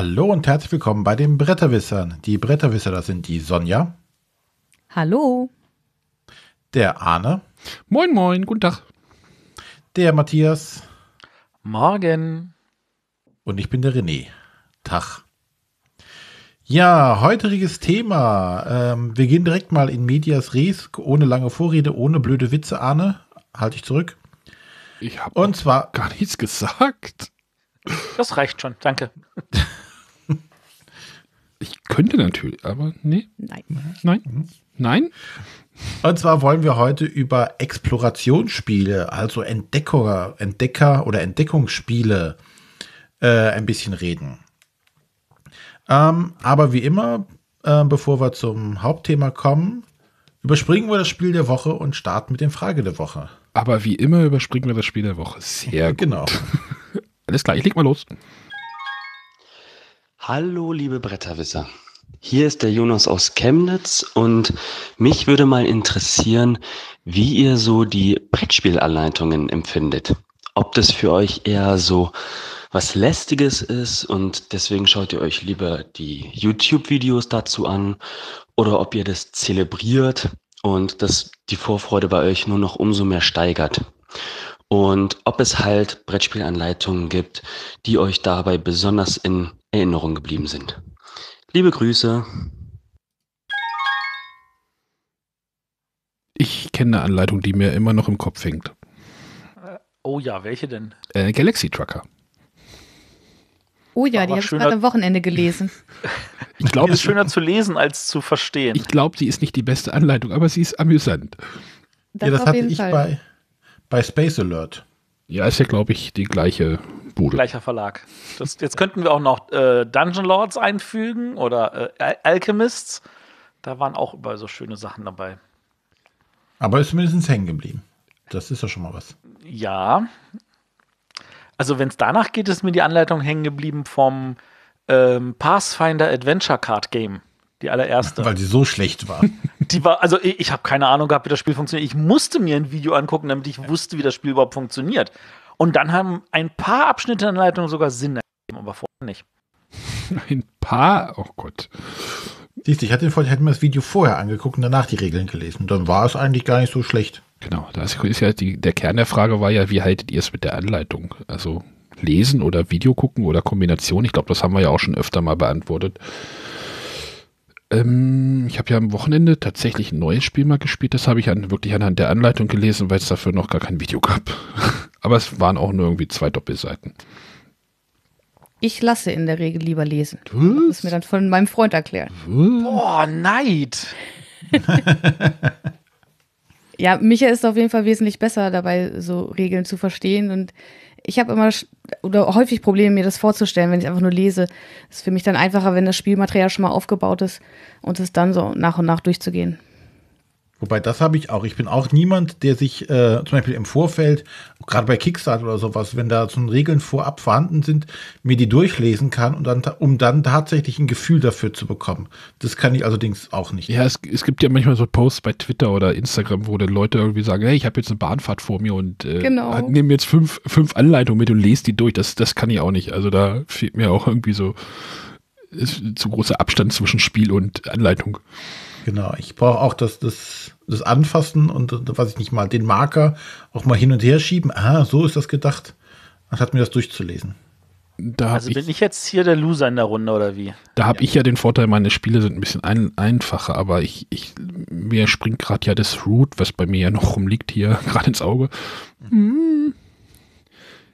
Hallo und herzlich willkommen bei den Bretterwissern. Die Bretterwisser, das sind die Sonja. Hallo. Der Arne. Moin, moin, guten Tag. Der Matthias. Morgen. Und ich bin der René. Tag. Ja, heutiges Thema. Ähm, wir gehen direkt mal in Medias Res, ohne lange Vorrede, ohne blöde Witze, Arne. Halte ich zurück. Ich habe und zwar gar nichts gesagt. Das reicht schon, danke. Ich könnte natürlich, aber nee. Nein. Nein. Mhm. Nein. Und zwar wollen wir heute über Explorationsspiele, also Entdecker, Entdecker oder Entdeckungsspiele äh, ein bisschen reden. Ähm, aber wie immer, äh, bevor wir zum Hauptthema kommen, überspringen wir das Spiel der Woche und starten mit den Frage der Woche. Aber wie immer überspringen wir das Spiel der Woche. Sehr gut. Genau. Alles klar, ich leg mal los. Hallo, liebe Bretterwisser. Hier ist der Jonas aus Chemnitz und mich würde mal interessieren, wie ihr so die Brettspielanleitungen empfindet. Ob das für euch eher so was Lästiges ist und deswegen schaut ihr euch lieber die YouTube-Videos dazu an oder ob ihr das zelebriert und das die Vorfreude bei euch nur noch umso mehr steigert. Und ob es halt Brettspielanleitungen gibt, die euch dabei besonders in Erinnerung geblieben sind. Liebe Grüße. Ich kenne eine Anleitung, die mir immer noch im Kopf hängt. Oh ja, welche denn? Äh, Galaxy Trucker. Oh ja, Aber die habe ich gerade am Wochenende gelesen. ich glaube, ist schöner zu lesen als zu verstehen. Ich glaube, die ist nicht die beste Anleitung, aber sie ist amüsant. Das ja, das hatte ich bei, bei Space Alert. Ja, ist ja, glaube ich, die gleiche Bude. Gleicher Verlag. Das, jetzt könnten wir auch noch äh, Dungeon Lords einfügen oder äh, Alchemists. Da waren auch überall so schöne Sachen dabei. Aber ist zumindest hängen geblieben. Das ist ja schon mal was. Ja. Also, wenn es danach geht, ist mir die Anleitung hängen geblieben vom ähm, Pathfinder Adventure Card Game. Die allererste. Weil die so schlecht war. Die war, also ich, ich habe keine Ahnung gehabt, wie das Spiel funktioniert. Ich musste mir ein Video angucken, damit ich wusste, wie das Spiel überhaupt funktioniert. Und dann haben ein paar Abschnitte in der Leitung sogar Sinn ergeben, aber vorher nicht. Ein paar? Oh Gott. Siehst du, ich hatte vorher, hätte mir das Video vorher angeguckt und danach die Regeln gelesen. Dann war es eigentlich gar nicht so schlecht. Genau, das ist ja die, der Kern der Frage war ja, wie haltet ihr es mit der Anleitung? Also lesen oder Video gucken oder Kombination? Ich glaube, das haben wir ja auch schon öfter mal beantwortet. Ähm, ich habe ja am Wochenende tatsächlich ein neues Spiel mal gespielt. Das habe ich an, wirklich anhand der Anleitung gelesen, weil es dafür noch gar kein Video gab. Aber es waren auch nur irgendwie zwei Doppelseiten. Ich lasse in der Regel lieber lesen. Das ist mir dann von meinem Freund erklären. Boah, Neid! ja, Micha ist auf jeden Fall wesentlich besser dabei, so Regeln zu verstehen und ich habe immer oder häufig Probleme, mir das vorzustellen, wenn ich einfach nur lese. Das ist für mich dann einfacher, wenn das Spielmaterial schon mal aufgebaut ist und es dann so nach und nach durchzugehen. Wobei, das habe ich auch. Ich bin auch niemand, der sich äh, zum Beispiel im Vorfeld, gerade bei Kickstarter oder sowas, wenn da so Regeln vorab vorhanden sind, mir die durchlesen kann, und dann, um dann tatsächlich ein Gefühl dafür zu bekommen. Das kann ich allerdings auch nicht. Ja, es, es gibt ja manchmal so Posts bei Twitter oder Instagram, wo dann Leute irgendwie sagen, hey, ich habe jetzt eine Bahnfahrt vor mir und äh, genau. nehme jetzt fünf, fünf Anleitungen mit und lese die durch. Das, das kann ich auch nicht. Also da fehlt mir auch irgendwie so ist, zu großer Abstand zwischen Spiel und Anleitung. Genau, ich brauche auch das, das, das Anfassen und weiß ich nicht mal, den Marker auch mal hin und her schieben. Ah, so ist das gedacht. hat mir das durchzulesen. Da also bin ich, ich jetzt hier der Loser in der Runde oder wie? Da habe ja. ich ja den Vorteil, meine Spiele sind ein bisschen ein, einfacher, aber ich, ich mir springt gerade ja das Root, was bei mir ja noch rumliegt hier, gerade ins Auge. Mhm.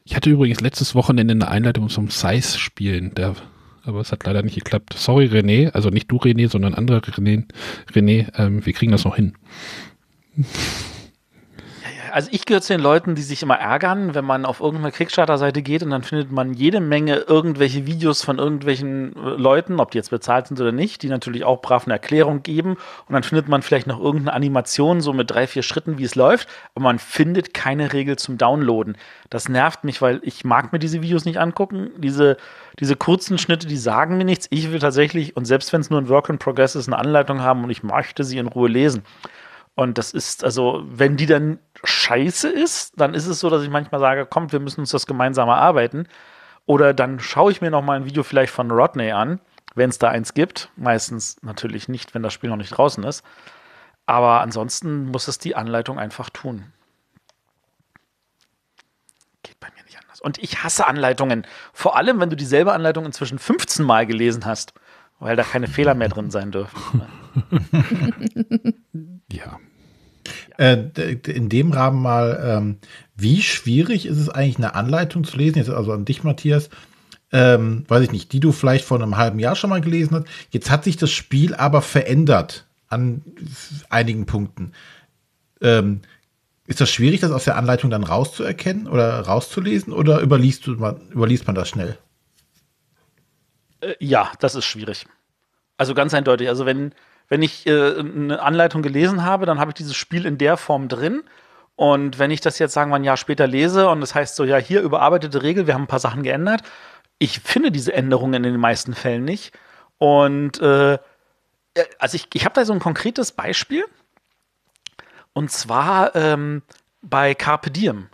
Ich hatte übrigens letztes Wochenende eine Einleitung zum Size-Spielen. Da aber es hat leider nicht geklappt. Sorry, René, also nicht du, René, sondern andere René. René, ähm, wir kriegen das noch hin also ich gehöre zu den Leuten, die sich immer ärgern, wenn man auf irgendeine Kickstarter-Seite geht und dann findet man jede Menge irgendwelche Videos von irgendwelchen äh, Leuten, ob die jetzt bezahlt sind oder nicht, die natürlich auch brav eine Erklärung geben. Und dann findet man vielleicht noch irgendeine Animation, so mit drei, vier Schritten, wie es läuft, aber man findet keine Regel zum Downloaden. Das nervt mich, weil ich mag mir diese Videos nicht angucken. Diese, diese kurzen Schnitte, die sagen mir nichts. Ich will tatsächlich, und selbst wenn es nur ein Work in Progress ist, eine Anleitung haben und ich möchte sie in Ruhe lesen. Und das ist, also, wenn die dann scheiße ist, dann ist es so, dass ich manchmal sage, kommt, wir müssen uns das gemeinsam erarbeiten. Oder dann schaue ich mir noch mal ein Video vielleicht von Rodney an, wenn es da eins gibt. Meistens natürlich nicht, wenn das Spiel noch nicht draußen ist. Aber ansonsten muss es die Anleitung einfach tun. Geht bei mir nicht anders. Und ich hasse Anleitungen. Vor allem, wenn du dieselbe Anleitung inzwischen 15 Mal gelesen hast, weil da keine Fehler mehr drin sein dürfen. Ja. Äh, in dem Rahmen mal, ähm, wie schwierig ist es eigentlich, eine Anleitung zu lesen? Jetzt also an dich, Matthias. Ähm, weiß ich nicht, die du vielleicht vor einem halben Jahr schon mal gelesen hast. Jetzt hat sich das Spiel aber verändert an einigen Punkten. Ähm, ist das schwierig, das aus der Anleitung dann rauszuerkennen oder rauszulesen oder überliest, man, überliest man das schnell? Äh, ja, das ist schwierig. Also ganz eindeutig. Also wenn, wenn ich äh, eine Anleitung gelesen habe, dann habe ich dieses Spiel in der Form drin. Und wenn ich das jetzt, sagen wir, ein Jahr später lese und das heißt so, ja, hier überarbeitete Regel, wir haben ein paar Sachen geändert. Ich finde diese Änderungen in den meisten Fällen nicht. Und äh, äh also ich, ich habe da so ein konkretes Beispiel. Und zwar ähm, bei Carpe Diem.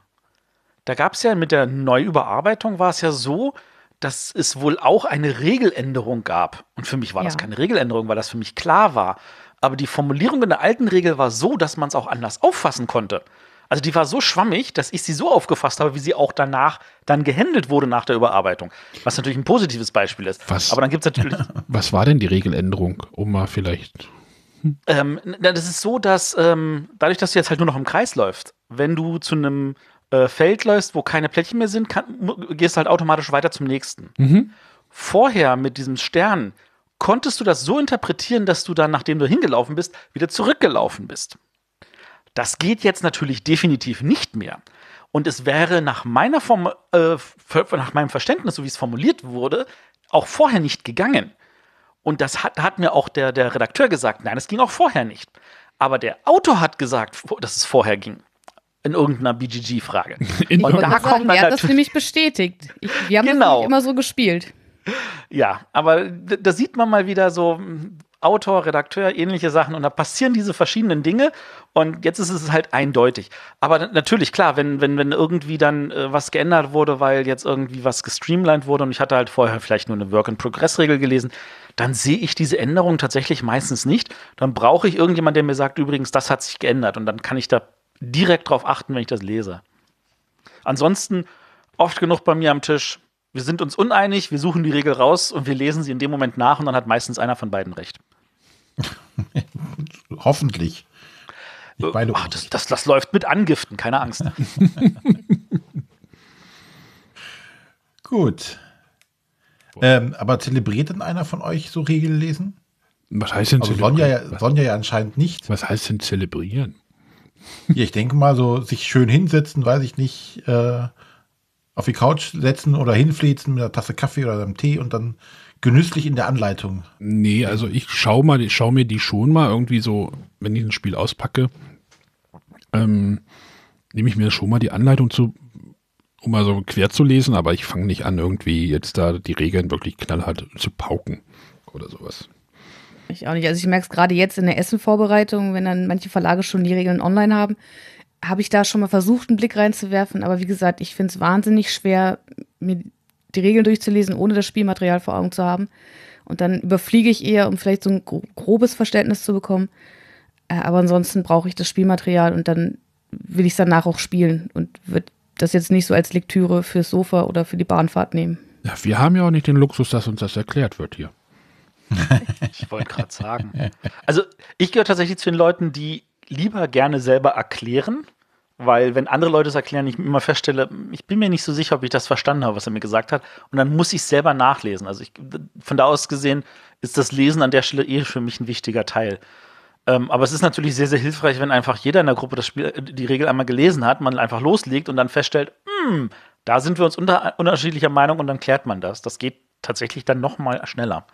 Da gab es ja mit der Neuüberarbeitung war es ja so, dass es wohl auch eine Regeländerung gab. Und für mich war ja. das keine Regeländerung, weil das für mich klar war. Aber die Formulierung in der alten Regel war so, dass man es auch anders auffassen konnte. Also die war so schwammig, dass ich sie so aufgefasst habe, wie sie auch danach dann gehandelt wurde nach der Überarbeitung. Was natürlich ein positives Beispiel ist. Was, Aber dann gibt es natürlich. Was war denn die Regeländerung, Oma, vielleicht. Ähm, das ist so, dass ähm, dadurch, dass du jetzt halt nur noch im Kreis läufst, wenn du zu einem äh, Feld läufst, wo keine Plättchen mehr sind, kann, gehst halt automatisch weiter zum nächsten. Mhm. Vorher mit diesem Stern konntest du das so interpretieren, dass du dann, nachdem du hingelaufen bist, wieder zurückgelaufen bist. Das geht jetzt natürlich definitiv nicht mehr. Und es wäre nach meiner Form, äh, nach meinem Verständnis, so wie es formuliert wurde, auch vorher nicht gegangen. Und das hat, hat mir auch der, der Redakteur gesagt, nein, das ging auch vorher nicht. Aber der Autor hat gesagt, dass es vorher ging in irgendeiner BGG-Frage. Und da kommt sagen, man hat das nämlich bestätigt. Ich, wir haben genau. das immer so gespielt. Ja, aber da sieht man mal wieder so hm, Autor, Redakteur, ähnliche Sachen und da passieren diese verschiedenen Dinge und jetzt ist es halt eindeutig. Aber natürlich, klar, wenn, wenn, wenn irgendwie dann äh, was geändert wurde, weil jetzt irgendwie was gestreamlined wurde und ich hatte halt vorher vielleicht nur eine Work-in-Progress-Regel gelesen, dann sehe ich diese Änderung tatsächlich meistens nicht. Dann brauche ich irgendjemand, der mir sagt, übrigens, das hat sich geändert und dann kann ich da direkt darauf achten, wenn ich das lese. Ansonsten oft genug bei mir am Tisch, wir sind uns uneinig, wir suchen die Regel raus und wir lesen sie in dem Moment nach und dann hat meistens einer von beiden recht. Hoffentlich. Äh, beide Ach, das, das, das läuft mit Angiften, keine Angst. Gut. Ähm, aber zelebriert denn einer von euch so Regellesen? Was heißt denn also zelebrieren? Sonja, Sonja ja anscheinend nicht. Was heißt denn zelebrieren? ja, ich denke mal, so sich schön hinsetzen, weiß ich nicht, äh, auf die Couch setzen oder hinflitzen mit einer Tasse Kaffee oder einem Tee und dann genüsslich in der Anleitung. Nee, also ich schaue mal, ich schaue mir die schon mal irgendwie so, wenn ich ein Spiel auspacke, ähm, nehme ich mir schon mal die Anleitung zu, um mal so quer zu lesen, aber ich fange nicht an, irgendwie jetzt da die Regeln wirklich knallhart zu pauken oder sowas. Ich auch nicht. Also ich merke es gerade jetzt in der Essenvorbereitung, wenn dann manche Verlage schon die Regeln online haben, habe ich da schon mal versucht, einen Blick reinzuwerfen. Aber wie gesagt, ich finde es wahnsinnig schwer, mir die Regeln durchzulesen, ohne das Spielmaterial vor Augen zu haben. Und dann überfliege ich eher, um vielleicht so ein grobes Verständnis zu bekommen. Äh, aber ansonsten brauche ich das Spielmaterial und dann will ich es danach auch spielen und wird das jetzt nicht so als Lektüre fürs Sofa oder für die Bahnfahrt nehmen. Ja, wir haben ja auch nicht den Luxus, dass uns das erklärt wird hier. ich wollte gerade sagen. Also ich gehöre tatsächlich zu den Leuten, die lieber gerne selber erklären, weil wenn andere Leute es erklären, ich immer feststelle, ich bin mir nicht so sicher, ob ich das verstanden habe, was er mir gesagt hat. Und dann muss ich es selber nachlesen. Also ich, von da aus gesehen ist das Lesen an der Stelle eh für mich ein wichtiger Teil. Ähm, aber es ist natürlich sehr, sehr hilfreich, wenn einfach jeder in der Gruppe das Spiel, äh, die Regel einmal gelesen hat, man einfach loslegt und dann feststellt, hm, da sind wir uns unter, unterschiedlicher Meinung und dann klärt man das. Das geht tatsächlich dann noch mal schneller.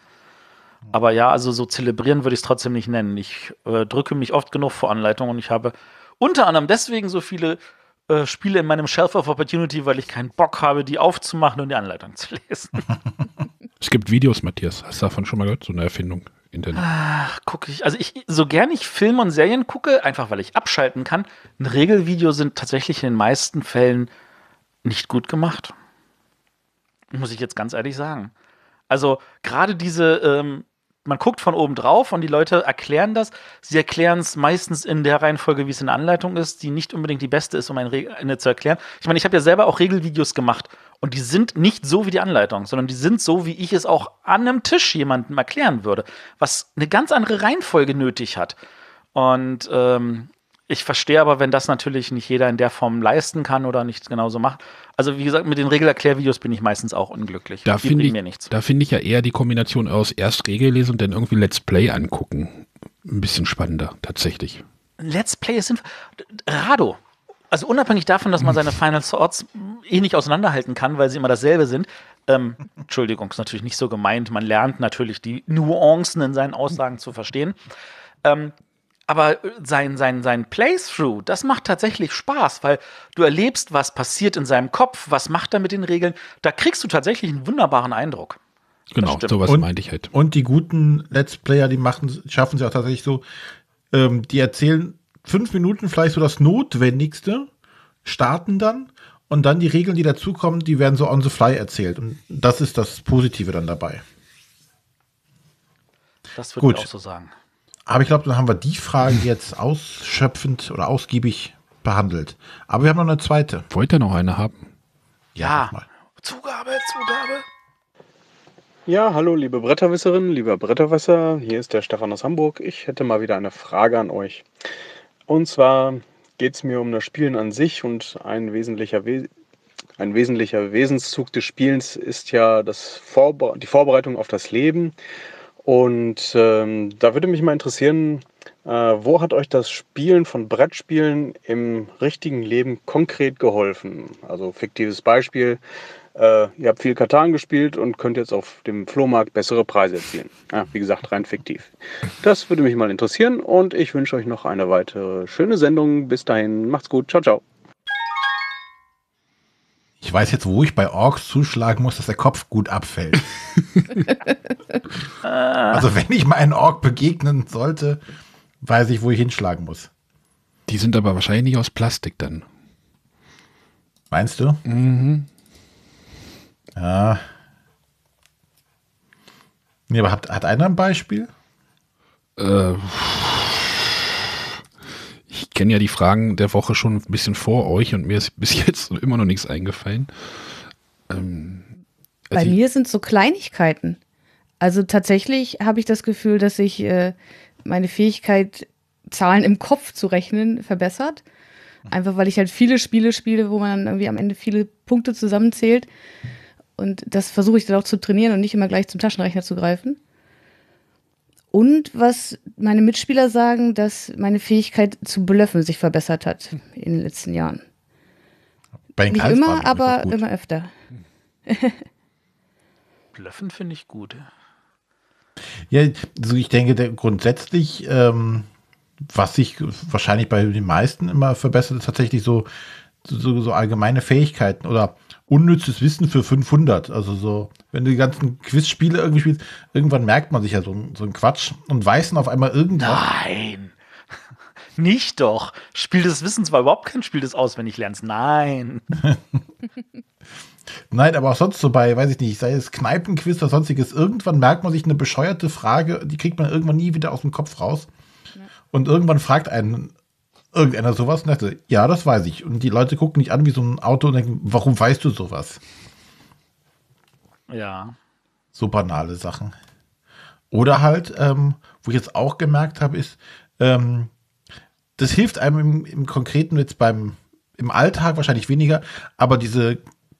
Mhm. Aber ja, also so zelebrieren würde ich es trotzdem nicht nennen. Ich äh, drücke mich oft genug vor Anleitungen und ich habe unter anderem deswegen so viele äh, Spiele in meinem Shelf of Opportunity, weil ich keinen Bock habe, die aufzumachen und die Anleitung zu lesen. es gibt Videos, Matthias. Hast du davon schon mal gehört? So eine Erfindung. Internet. Ach, gucke ich. Also ich, so gern ich Filme und Serien gucke, einfach weil ich abschalten kann, ein Regelvideo sind tatsächlich in den meisten Fällen nicht gut gemacht. Muss ich jetzt ganz ehrlich sagen. Also gerade diese ähm, man guckt von oben drauf und die Leute erklären das. Sie erklären es meistens in der Reihenfolge, wie es in der Anleitung ist, die nicht unbedingt die beste ist, um eine zu erklären. Ich meine, ich habe ja selber auch Regelvideos gemacht und die sind nicht so wie die Anleitung, sondern die sind so, wie ich es auch an einem Tisch jemandem erklären würde, was eine ganz andere Reihenfolge nötig hat. Und ähm, ich verstehe aber, wenn das natürlich nicht jeder in der Form leisten kann oder nicht genauso macht. Also wie gesagt, mit den Regelerklärvideos bin ich meistens auch unglücklich. Da finde ich, mir nichts. Da finde ich ja eher die Kombination aus erst Regel lesen und dann irgendwie Let's Play angucken. Ein bisschen spannender, tatsächlich. Let's Play sind Rado. Also unabhängig davon, dass man seine Final Swords eh nicht auseinanderhalten kann, weil sie immer dasselbe sind. Ähm, Entschuldigung, ist natürlich nicht so gemeint. Man lernt natürlich die Nuancen in seinen Aussagen zu verstehen. Ähm, aber äh, sein, sein, sein Playthrough, das macht tatsächlich Spaß, weil du erlebst, was passiert in seinem Kopf, was macht er mit den Regeln. Da kriegst du tatsächlich einen wunderbaren Eindruck. Genau, sowas und, meinte ich halt. Und die guten Let's Player, die machen, schaffen sie auch tatsächlich so, ähm, die erzählen fünf Minuten vielleicht so das Notwendigste, starten dann und dann die Regeln, die dazukommen, die werden so on the fly erzählt. Und das ist das Positive dann dabei. Das würde ich auch so sagen. Aber ich glaube, dann haben wir die Frage jetzt ausschöpfend oder ausgiebig behandelt. Aber wir haben noch eine zweite. Wollt ihr noch eine haben? Ja. ja. Zugabe, Zugabe. Ja, hallo liebe Bretterwisserinnen, lieber Bretterwisser. Hier ist der Stefan aus Hamburg. Ich hätte mal wieder eine Frage an euch. Und zwar geht es mir um das Spielen an sich und ein wesentlicher, We ein wesentlicher Wesenszug des Spielens ist ja das Vorbe die Vorbereitung auf das Leben und ähm, da würde mich mal interessieren, äh, wo hat euch das Spielen von Brettspielen im richtigen Leben konkret geholfen? Also fiktives Beispiel, äh, ihr habt viel Katan gespielt und könnt jetzt auf dem Flohmarkt bessere Preise erzielen. Ja, wie gesagt, rein fiktiv. Das würde mich mal interessieren und ich wünsche euch noch eine weitere schöne Sendung. Bis dahin, macht's gut, ciao, ciao ich weiß jetzt, wo ich bei Orks zuschlagen muss, dass der Kopf gut abfällt. Ah. also wenn ich mal einen Ork begegnen sollte, weiß ich, wo ich hinschlagen muss. Die sind aber wahrscheinlich nicht aus Plastik dann. Meinst du? Mhm. Ja. Nee, aber hat, hat einer ein Beispiel? Äh ich kenne ja die Fragen der Woche schon ein bisschen vor euch und mir ist bis jetzt immer noch nichts eingefallen. Ähm, also Bei mir sind so Kleinigkeiten. Also tatsächlich habe ich das Gefühl, dass sich äh, meine Fähigkeit, Zahlen im Kopf zu rechnen, verbessert. Einfach weil ich halt viele Spiele spiele, wo man dann irgendwie am Ende viele Punkte zusammenzählt. Und das versuche ich dann auch zu trainieren und nicht immer gleich zum Taschenrechner zu greifen. Und was meine Mitspieler sagen, dass meine Fähigkeit zu blöffen sich verbessert hat in den letzten Jahren. Bei Nicht immer, aber immer öfter. blöffen finde ich gut. Ja, also ich denke, grundsätzlich, ähm, was sich wahrscheinlich bei den meisten immer verbessert, ist tatsächlich so, so, so allgemeine Fähigkeiten oder unnützes Wissen für 500. Also so, wenn du die ganzen Quizspiele irgendwie spielst, irgendwann merkt man sich ja so, so einen Quatsch und weiß dann auf einmal irgendwas. Nein! Nicht doch. Spiel des Wissens war überhaupt kein Spiel des Auswendiglernens. Nein. Nein, aber auch sonst so bei, weiß ich nicht, sei es Kneipenquiz oder sonstiges, irgendwann merkt man sich eine bescheuerte Frage, die kriegt man irgendwann nie wieder aus dem Kopf raus. Und irgendwann fragt einen irgendeiner sowas? Und dachte, ja, das weiß ich. Und die Leute gucken dich an wie so ein Auto und denken, warum weißt du sowas? Ja. So banale Sachen. Oder halt, ähm, wo ich jetzt auch gemerkt habe, ist, ähm, das hilft einem im, im Konkreten jetzt beim, im Alltag wahrscheinlich weniger, aber diese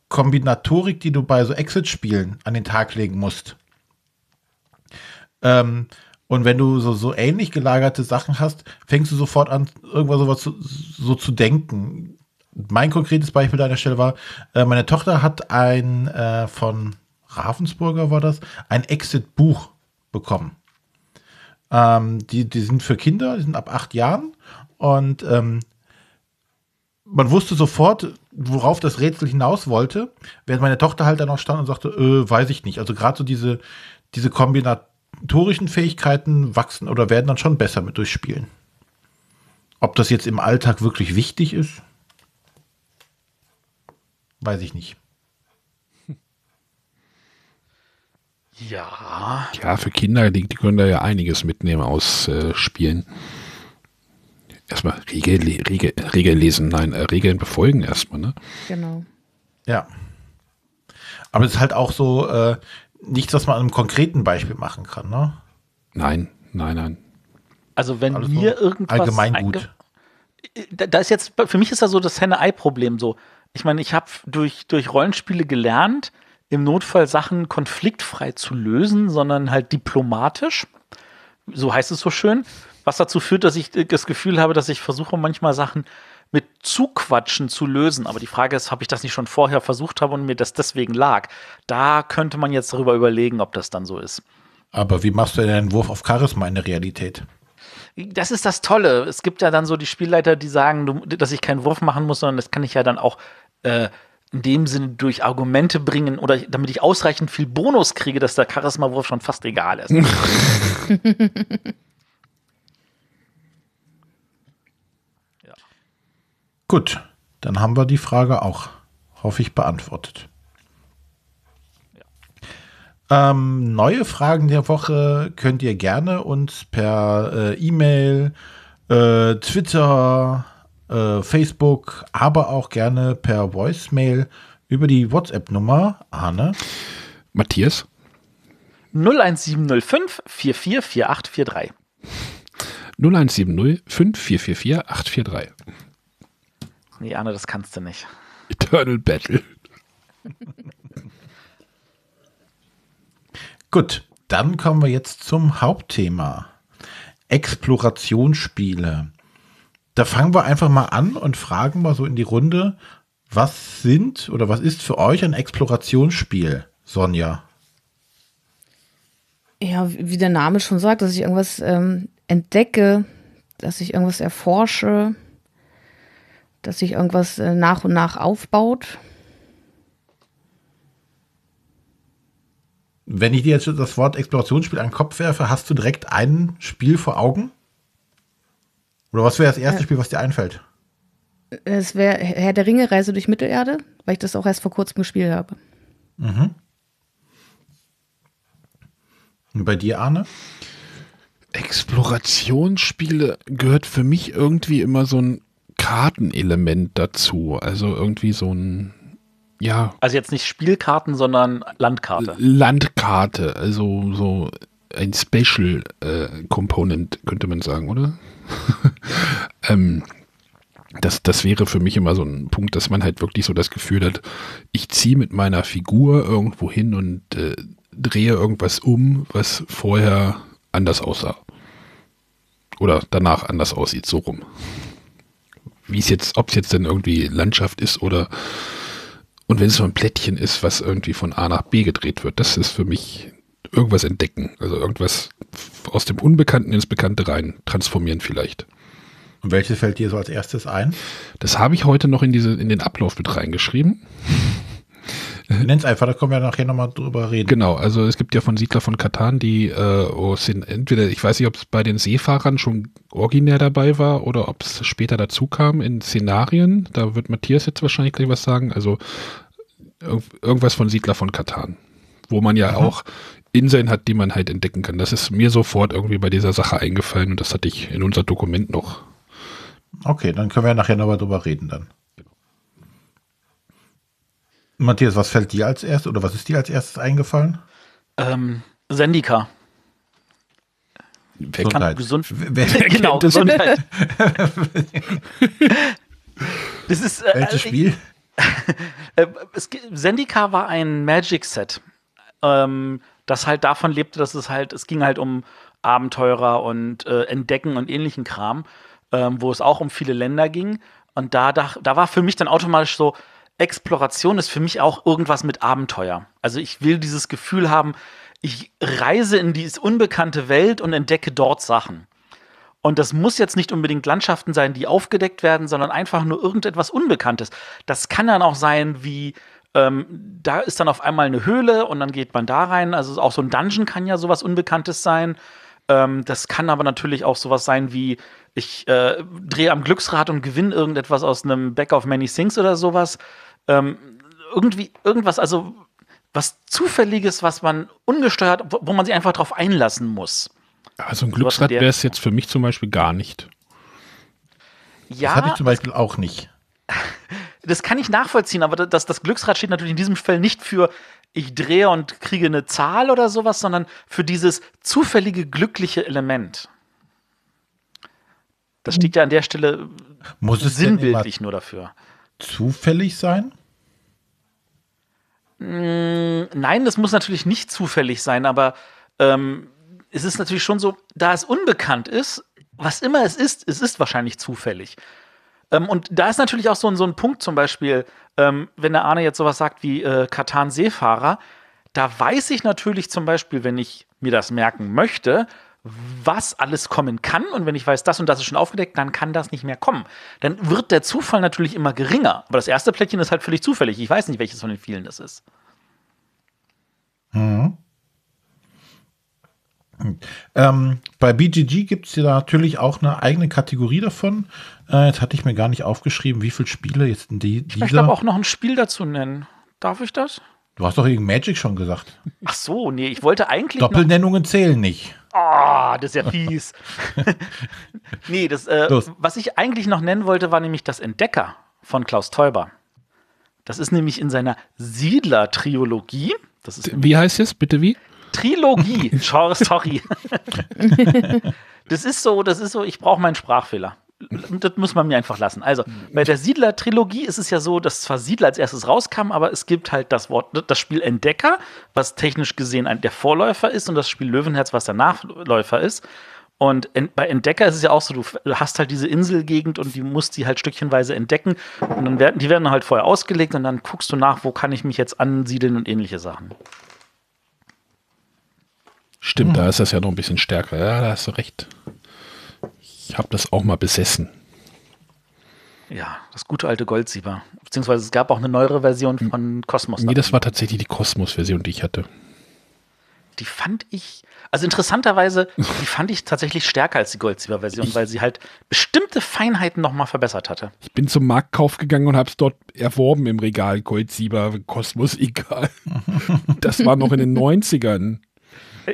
Kombinatorik, die du bei so Exit-Spielen an den Tag legen musst, ähm, und wenn du so, so ähnlich gelagerte Sachen hast, fängst du sofort an, irgendwas sowas zu, so zu denken. Mein konkretes Beispiel an der Stelle war, äh, meine Tochter hat ein äh, von Ravensburger war das, ein Exit-Buch bekommen. Ähm, die, die sind für Kinder, die sind ab acht Jahren und ähm, man wusste sofort, worauf das Rätsel hinaus wollte, während meine Tochter halt dann auch stand und sagte, äh, weiß ich nicht. Also gerade so diese, diese Kombination motorischen Fähigkeiten wachsen oder werden dann schon besser mit durchspielen. Ob das jetzt im Alltag wirklich wichtig ist, weiß ich nicht. Ja. Ja, für Kinder, die, die können da ja einiges mitnehmen aus äh, Spielen. Erstmal Regeln Regel, Regel lesen, nein, äh, Regeln befolgen erstmal, ne? Genau. Ja. Aber es ist halt auch so, äh, nichts, was man an einem konkreten Beispiel machen kann, ne? Nein, nein, nein. Also wenn Alles mir irgendwas allgemein gut. Da, da, ist jetzt für mich ist da so das Henne-Ei-Problem so. Ich meine, ich habe durch durch Rollenspiele gelernt, im Notfall Sachen konfliktfrei zu lösen, sondern halt diplomatisch. So heißt es so schön. Was dazu führt, dass ich das Gefühl habe, dass ich versuche manchmal Sachen mit Zuquatschen zu lösen. Aber die Frage ist, ob ich das nicht schon vorher versucht habe und mir das deswegen lag. Da könnte man jetzt darüber überlegen, ob das dann so ist. Aber wie machst du denn einen Wurf auf Charisma in der Realität? Das ist das Tolle. Es gibt ja dann so die Spielleiter, die sagen, dass ich keinen Wurf machen muss, sondern das kann ich ja dann auch äh, in dem Sinne durch Argumente bringen oder damit ich ausreichend viel Bonus kriege, dass der Charisma-Wurf schon fast egal ist. Gut, dann haben wir die Frage auch, hoffe ich, beantwortet. Ja. Ähm, neue Fragen der Woche könnt ihr gerne uns per äh, E-Mail, äh, Twitter, äh, Facebook, aber auch gerne per Voicemail über die WhatsApp-Nummer, Arne. Matthias. 01705 444843. 01705 5444 Nee, Arne, das kannst du nicht. Eternal Battle. Gut, dann kommen wir jetzt zum Hauptthema. Explorationsspiele. Da fangen wir einfach mal an und fragen mal so in die Runde, was sind oder was ist für euch ein Explorationsspiel, Sonja? Ja, wie der Name schon sagt, dass ich irgendwas ähm, entdecke, dass ich irgendwas erforsche, dass sich irgendwas äh, nach und nach aufbaut. Wenn ich dir jetzt das Wort Explorationsspiel an den Kopf werfe, hast du direkt ein Spiel vor Augen? Oder was wäre das erste äh, Spiel, was dir einfällt? Es wäre Herr der Ringe, Reise durch Mittelerde, weil ich das auch erst vor kurzem gespielt habe. Mhm. Und bei dir, Arne? Explorationsspiele gehört für mich irgendwie immer so ein Kartenelement dazu. Also irgendwie so ein, ja. Also jetzt nicht Spielkarten, sondern Landkarte. Landkarte, also so ein Special äh, Component, könnte man sagen, oder? ähm, das, das wäre für mich immer so ein Punkt, dass man halt wirklich so das Gefühl hat, ich ziehe mit meiner Figur irgendwo hin und äh, drehe irgendwas um, was vorher anders aussah. Oder danach anders aussieht, so rum wie es jetzt, ob es jetzt dann irgendwie Landschaft ist oder und wenn es so ein Plättchen ist, was irgendwie von A nach B gedreht wird, das ist für mich irgendwas entdecken. Also irgendwas aus dem Unbekannten ins Bekannte rein transformieren vielleicht. Und welches fällt dir so als erstes ein? Das habe ich heute noch in, diese, in den Ablauf mit reingeschrieben. Nenn's einfach, da können wir nachher nochmal drüber reden. Genau, also es gibt ja von Siedler von Katan, die äh, oh, sind entweder, ich weiß nicht, ob es bei den Seefahrern schon originär dabei war oder ob es später dazu kam in Szenarien. Da wird Matthias jetzt wahrscheinlich gleich was sagen. Also irg irgendwas von Siedler von Katan, wo man ja mhm. auch Inseln hat, die man halt entdecken kann. Das ist mir sofort irgendwie bei dieser Sache eingefallen und das hatte ich in unser Dokument noch. Okay, dann können wir nachher nochmal drüber reden dann. Matthias, was fällt dir als erstes oder was ist dir als erstes eingefallen? Ähm, Sendika. Wer Gesundheit. Gesund wer, wer genau, Gesundheit. das ist, äh, Welches äh, Spiel? Äh, Sendika war ein Magic-Set, ähm, das halt davon lebte, dass es halt, es ging halt um Abenteurer und äh, Entdecken und ähnlichen Kram, ähm, wo es auch um viele Länder ging. Und da, da, da war für mich dann automatisch so, Exploration ist für mich auch irgendwas mit Abenteuer. Also ich will dieses Gefühl haben, ich reise in diese unbekannte Welt und entdecke dort Sachen. Und das muss jetzt nicht unbedingt Landschaften sein, die aufgedeckt werden, sondern einfach nur irgendetwas Unbekanntes. Das kann dann auch sein, wie ähm, da ist dann auf einmal eine Höhle und dann geht man da rein. Also auch so ein Dungeon kann ja sowas Unbekanntes sein. Ähm, das kann aber natürlich auch sowas sein wie, ich äh, drehe am Glücksrad und gewinne irgendetwas aus einem Back of Many Things oder sowas ähm, irgendwie irgendwas, also was Zufälliges, was man ungesteuert, wo, wo man sich einfach drauf einlassen muss. Also ein Glücksrad wäre es jetzt für mich zum Beispiel gar nicht. Ja. Das hatte ich zum Beispiel das, auch nicht. Das kann ich nachvollziehen, aber das, das Glücksrad steht natürlich in diesem Fall nicht für ich drehe und kriege eine Zahl oder sowas, sondern für dieses zufällige, glückliche Element. Das steht ja an der Stelle Muss es sinnbildlich nur dafür. Zufällig sein? Mm, nein, das muss natürlich nicht zufällig sein, aber ähm, es ist natürlich schon so, da es unbekannt ist, was immer es ist, es ist wahrscheinlich zufällig. Ähm, und da ist natürlich auch so, so ein Punkt zum Beispiel, ähm, wenn der Arne jetzt sowas sagt wie äh, Katan Seefahrer, da weiß ich natürlich zum Beispiel, wenn ich mir das merken möchte, was alles kommen kann. Und wenn ich weiß, das und das ist schon aufgedeckt, dann kann das nicht mehr kommen. Dann wird der Zufall natürlich immer geringer. Aber das erste Plättchen ist halt völlig zufällig. Ich weiß nicht, welches von den vielen das ist. Mhm. Ähm, bei BGG gibt es ja natürlich auch eine eigene Kategorie davon. Äh, jetzt hatte ich mir gar nicht aufgeschrieben, wie viele Spiele jetzt in die, dieser. Ich möchte aber auch noch ein Spiel dazu nennen. Darf ich das? Du hast doch gegen Magic schon gesagt. Ach so, nee, ich wollte eigentlich. Doppelnennungen zählen nicht oh, das ist ja fies. nee, das, äh, was ich eigentlich noch nennen wollte, war nämlich das Entdecker von Klaus Teuber. Das ist nämlich in seiner Siedler-Triologie. wie heißt es? Bitte wie? Trilogie. sorry. das ist so, das ist so, ich brauche meinen Sprachfehler das muss man mir einfach lassen. Also, bei der Siedler-Trilogie ist es ja so, dass zwar Siedler als erstes rauskam, aber es gibt halt das Wort, ne, das Spiel Entdecker, was technisch gesehen der Vorläufer ist, und das Spiel Löwenherz, was der Nachläufer ist. Und bei Entdecker ist es ja auch so, du hast halt diese Inselgegend und die musst die halt stückchenweise entdecken. Und dann werden, die werden halt vorher ausgelegt und dann guckst du nach, wo kann ich mich jetzt ansiedeln und ähnliche Sachen. Stimmt, mhm. da ist das ja noch ein bisschen stärker. Ja, da hast du recht. Ich habe das auch mal besessen. Ja, das gute alte Goldsieber. Beziehungsweise es gab auch eine neuere Version hm. von Cosmos. Nee, das war tatsächlich die Cosmos-Version, die ich hatte. Die fand ich, also interessanterweise, die fand ich tatsächlich stärker als die Goldsieber-Version, weil sie halt bestimmte Feinheiten nochmal verbessert hatte. Ich bin zum Marktkauf gegangen und habe es dort erworben im Regal. Goldsieber, Kosmos, egal. Das war noch in den 90ern.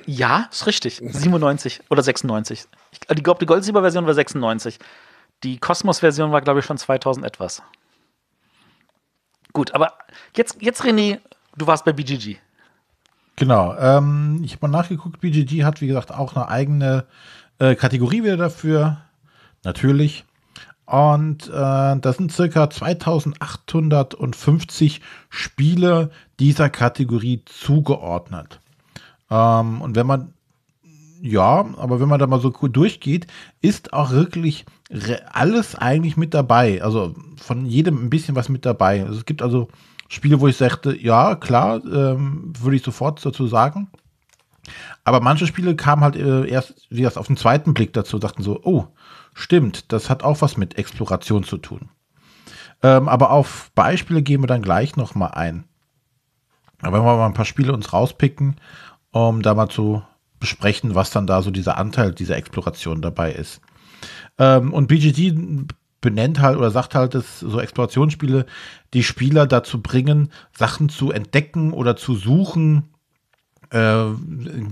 Ja, ist richtig. 97 oder 96. Ich glaube, äh, die goldsieber version war 96. Die Kosmos-Version war, glaube ich, schon 2000 etwas. Gut, aber jetzt, jetzt René, du warst bei BGG. Genau. Ähm, ich habe mal nachgeguckt. BGG hat, wie gesagt, auch eine eigene äh, Kategorie wieder dafür. Natürlich. Und äh, das sind circa 2850 Spiele dieser Kategorie zugeordnet. Ähm, und wenn man, ja, aber wenn man da mal so durchgeht, ist auch wirklich alles eigentlich mit dabei. Also von jedem ein bisschen was mit dabei. Also es gibt also Spiele, wo ich sagte, ja, klar, ähm, würde ich sofort dazu sagen. Aber manche Spiele kamen halt äh, erst, wie das auf den zweiten Blick dazu, dachten so, oh, stimmt, das hat auch was mit Exploration zu tun. Ähm, aber auf Beispiele gehen wir dann gleich nochmal ein. Aber wenn wir mal ein paar Spiele uns rauspicken um da mal zu besprechen, was dann da so dieser Anteil dieser Exploration dabei ist. Ähm, und BGD benennt halt oder sagt halt, dass so Explorationsspiele die Spieler dazu bringen, Sachen zu entdecken oder zu suchen, äh,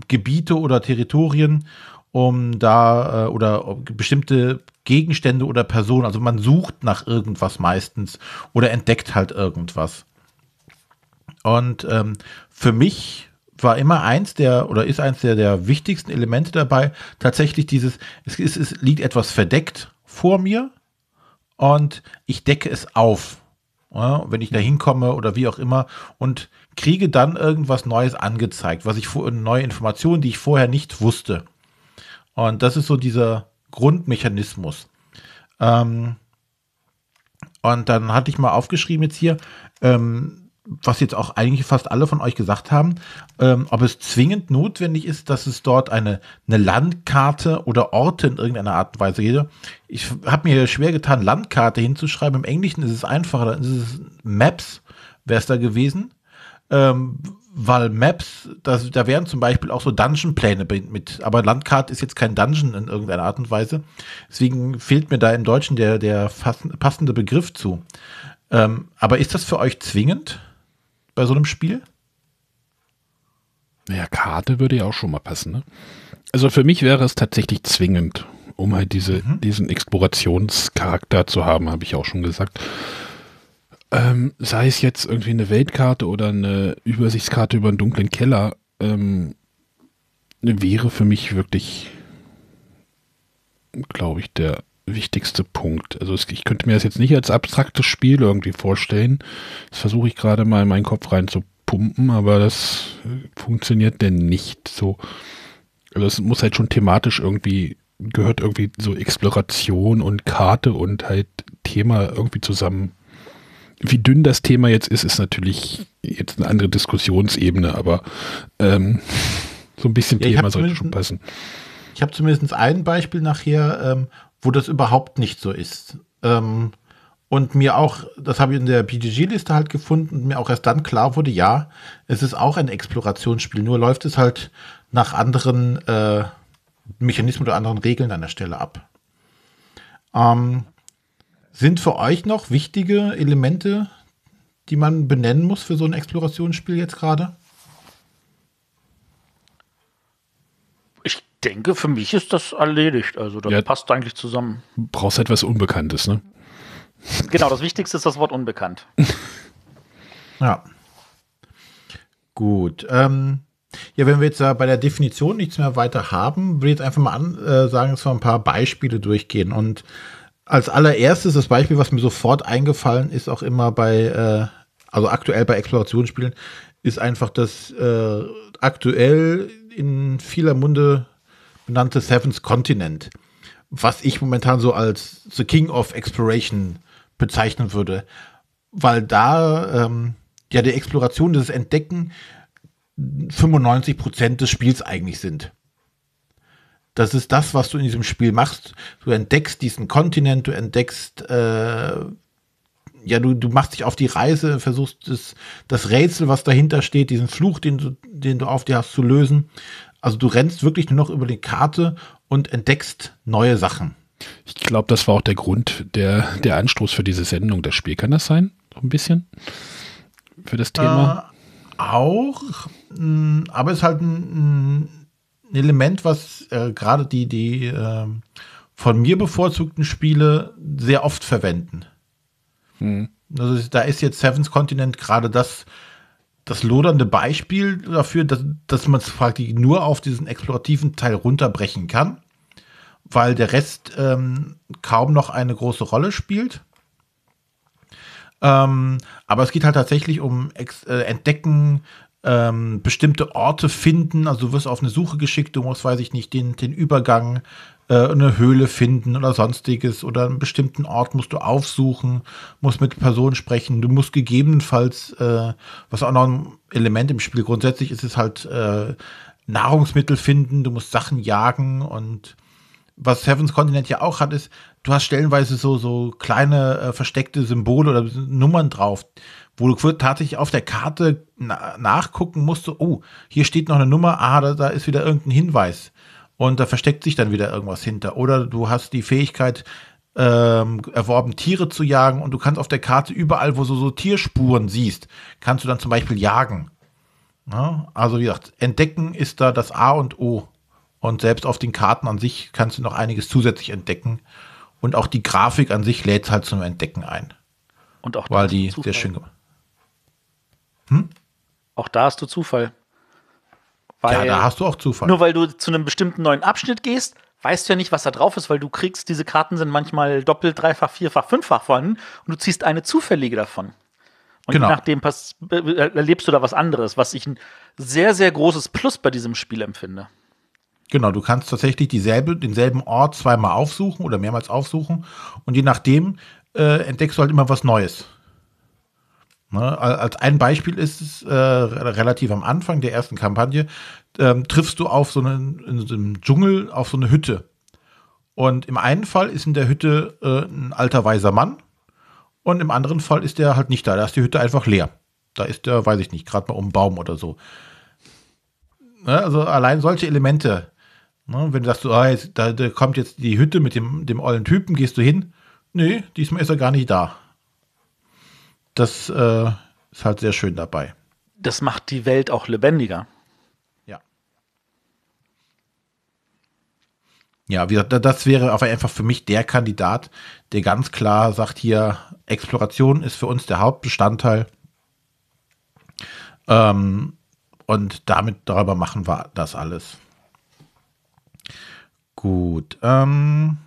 Gebiete oder Territorien, um da äh, oder bestimmte Gegenstände oder Personen. Also man sucht nach irgendwas meistens oder entdeckt halt irgendwas. Und ähm, für mich war immer eins der oder ist eins der, der wichtigsten Elemente dabei, tatsächlich dieses, es, ist, es liegt etwas verdeckt vor mir und ich decke es auf, ja, wenn ich da hinkomme oder wie auch immer und kriege dann irgendwas Neues angezeigt, was ich neue Informationen, die ich vorher nicht wusste. Und das ist so dieser Grundmechanismus. Ähm, und dann hatte ich mal aufgeschrieben jetzt hier, ähm, was jetzt auch eigentlich fast alle von euch gesagt haben, ähm, ob es zwingend notwendig ist, dass es dort eine, eine Landkarte oder Orte in irgendeiner Art und Weise gibt. Ich habe mir schwer getan, Landkarte hinzuschreiben. Im Englischen ist es einfacher, dann ist es Maps, wäre es da gewesen. Ähm, weil Maps, das, da wären zum Beispiel auch so Dungeon-Pläne mit, aber Landkarte ist jetzt kein Dungeon in irgendeiner Art und Weise. Deswegen fehlt mir da im Deutschen der, der passende Begriff zu. Ähm, aber ist das für euch zwingend? bei so einem Spiel? Naja, Karte würde ja auch schon mal passen. Ne? Also für mich wäre es tatsächlich zwingend, um halt diese, mhm. diesen Explorationscharakter zu haben, habe ich auch schon gesagt. Ähm, sei es jetzt irgendwie eine Weltkarte oder eine Übersichtskarte über einen dunklen Keller, ähm, wäre für mich wirklich, glaube ich, der wichtigste Punkt. Also es, ich könnte mir das jetzt nicht als abstraktes Spiel irgendwie vorstellen. Das versuche ich gerade mal in meinen Kopf reinzupumpen, aber das äh, funktioniert denn nicht so. Also es muss halt schon thematisch irgendwie, gehört irgendwie so Exploration und Karte und halt Thema irgendwie zusammen. Wie dünn das Thema jetzt ist, ist natürlich jetzt eine andere Diskussionsebene, aber ähm, so ein bisschen ja, Thema sollte schon passen. Ich habe zumindest ein Beispiel nachher, ähm, wo das überhaupt nicht so ist. Ähm, und mir auch, das habe ich in der BGG-Liste halt gefunden und mir auch erst dann klar wurde, ja, es ist auch ein Explorationsspiel, nur läuft es halt nach anderen äh, Mechanismen oder anderen Regeln an der Stelle ab. Ähm, sind für euch noch wichtige Elemente, die man benennen muss für so ein Explorationsspiel jetzt gerade? denke, für mich ist das erledigt. Also das ja, passt eigentlich zusammen. Brauchst etwas Unbekanntes, ne? Genau, das Wichtigste ist das Wort unbekannt. ja. Gut. Ähm, ja, wenn wir jetzt bei der Definition nichts mehr weiter haben, würde ich jetzt einfach mal an, äh, sagen, dass wir ein paar Beispiele durchgehen. Und als allererstes das Beispiel, was mir sofort eingefallen ist, auch immer bei, äh, also aktuell bei Explorationsspielen, ist einfach, dass äh, aktuell in vieler Munde benannte Seven's Continent, was ich momentan so als The King of Exploration bezeichnen würde, weil da ähm, ja die Exploration, das Entdecken 95 Prozent des Spiels eigentlich sind. Das ist das, was du in diesem Spiel machst. Du entdeckst diesen Kontinent, du entdeckst, äh, ja, du, du machst dich auf die Reise, versuchst das, das Rätsel, was dahinter steht, diesen Fluch, den du, den du auf dir hast, zu lösen. Also du rennst wirklich nur noch über die Karte und entdeckst neue Sachen. Ich glaube, das war auch der Grund, der, der Anstoß für diese Sendung, das Spiel. Kann das sein? So ein bisschen? Für das Thema? Äh, auch. Mh, mm, aber es ist halt ein, ein Element, was äh, gerade die, die äh, von mir bevorzugten Spiele sehr oft verwenden. Hm. Also da ist jetzt Seven's Continent gerade das das lodernde Beispiel dafür, dass, dass man es praktisch nur auf diesen explorativen Teil runterbrechen kann, weil der Rest ähm, kaum noch eine große Rolle spielt. Ähm, aber es geht halt tatsächlich um Ex äh, Entdecken, ähm, bestimmte Orte finden. Also du wirst auf eine Suche geschickt, du musst, weiß ich nicht, den, den Übergang äh, eine Höhle finden oder sonstiges oder einen bestimmten Ort musst du aufsuchen, musst mit Personen sprechen, du musst gegebenenfalls, äh, was auch noch ein Element im Spiel grundsätzlich ist, ist halt äh, Nahrungsmittel finden, du musst Sachen jagen und was Heaven's Continent ja auch hat, ist, du hast stellenweise so, so kleine äh, versteckte Symbole oder Nummern drauf, wo du tatsächlich auf der Karte na nachgucken musst, oh, hier steht noch eine Nummer, ah, da, da ist wieder irgendein Hinweis und da versteckt sich dann wieder irgendwas hinter. Oder du hast die Fähigkeit ähm, erworben, Tiere zu jagen und du kannst auf der Karte überall, wo du so Tierspuren siehst, kannst du dann zum Beispiel jagen. Ja? Also wie gesagt, entdecken ist da das A und O. Und selbst auf den Karten an sich kannst du noch einiges zusätzlich entdecken. Und auch die Grafik an sich lädt halt zum Entdecken ein. Und auch weil die Zufall. sehr schön gemacht. Hm? Auch da hast du Zufall. Weil, ja, da hast du auch Zufall. Nur weil du zu einem bestimmten neuen Abschnitt gehst, weißt du ja nicht, was da drauf ist, weil du kriegst, diese Karten sind manchmal doppelt, dreifach, vierfach, fünffach vorhanden und du ziehst eine zufällige davon. Und genau. je nachdem pass, äh, erlebst du da was anderes, was ich ein sehr, sehr großes Plus bei diesem Spiel empfinde. Genau, du kannst tatsächlich dieselbe, denselben Ort zweimal aufsuchen oder mehrmals aufsuchen und je nachdem äh, entdeckst du halt immer was Neues. Ne? Als ein Beispiel ist es äh, relativ am Anfang der ersten Kampagne, ähm, triffst du auf so einen, in so einem Dschungel auf so eine Hütte. Und im einen Fall ist in der Hütte äh, ein alter weiser Mann und im anderen Fall ist der halt nicht da. Da ist die Hütte einfach leer. Da ist der, weiß ich nicht, gerade mal um einen Baum oder so. Ne? Also allein solche Elemente. Ne? Wenn du sagst, so, ah, jetzt, da, da, kommt jetzt die Hütte mit dem, dem ollen Typen, gehst du hin. Nee, diesmal ist er gar nicht da das äh, ist halt sehr schön dabei. Das macht die Welt auch lebendiger. Ja. Ja, wie gesagt, das wäre aber einfach für mich der Kandidat, der ganz klar sagt hier, Exploration ist für uns der Hauptbestandteil. Ähm, und damit darüber machen wir das alles. Gut. Ähm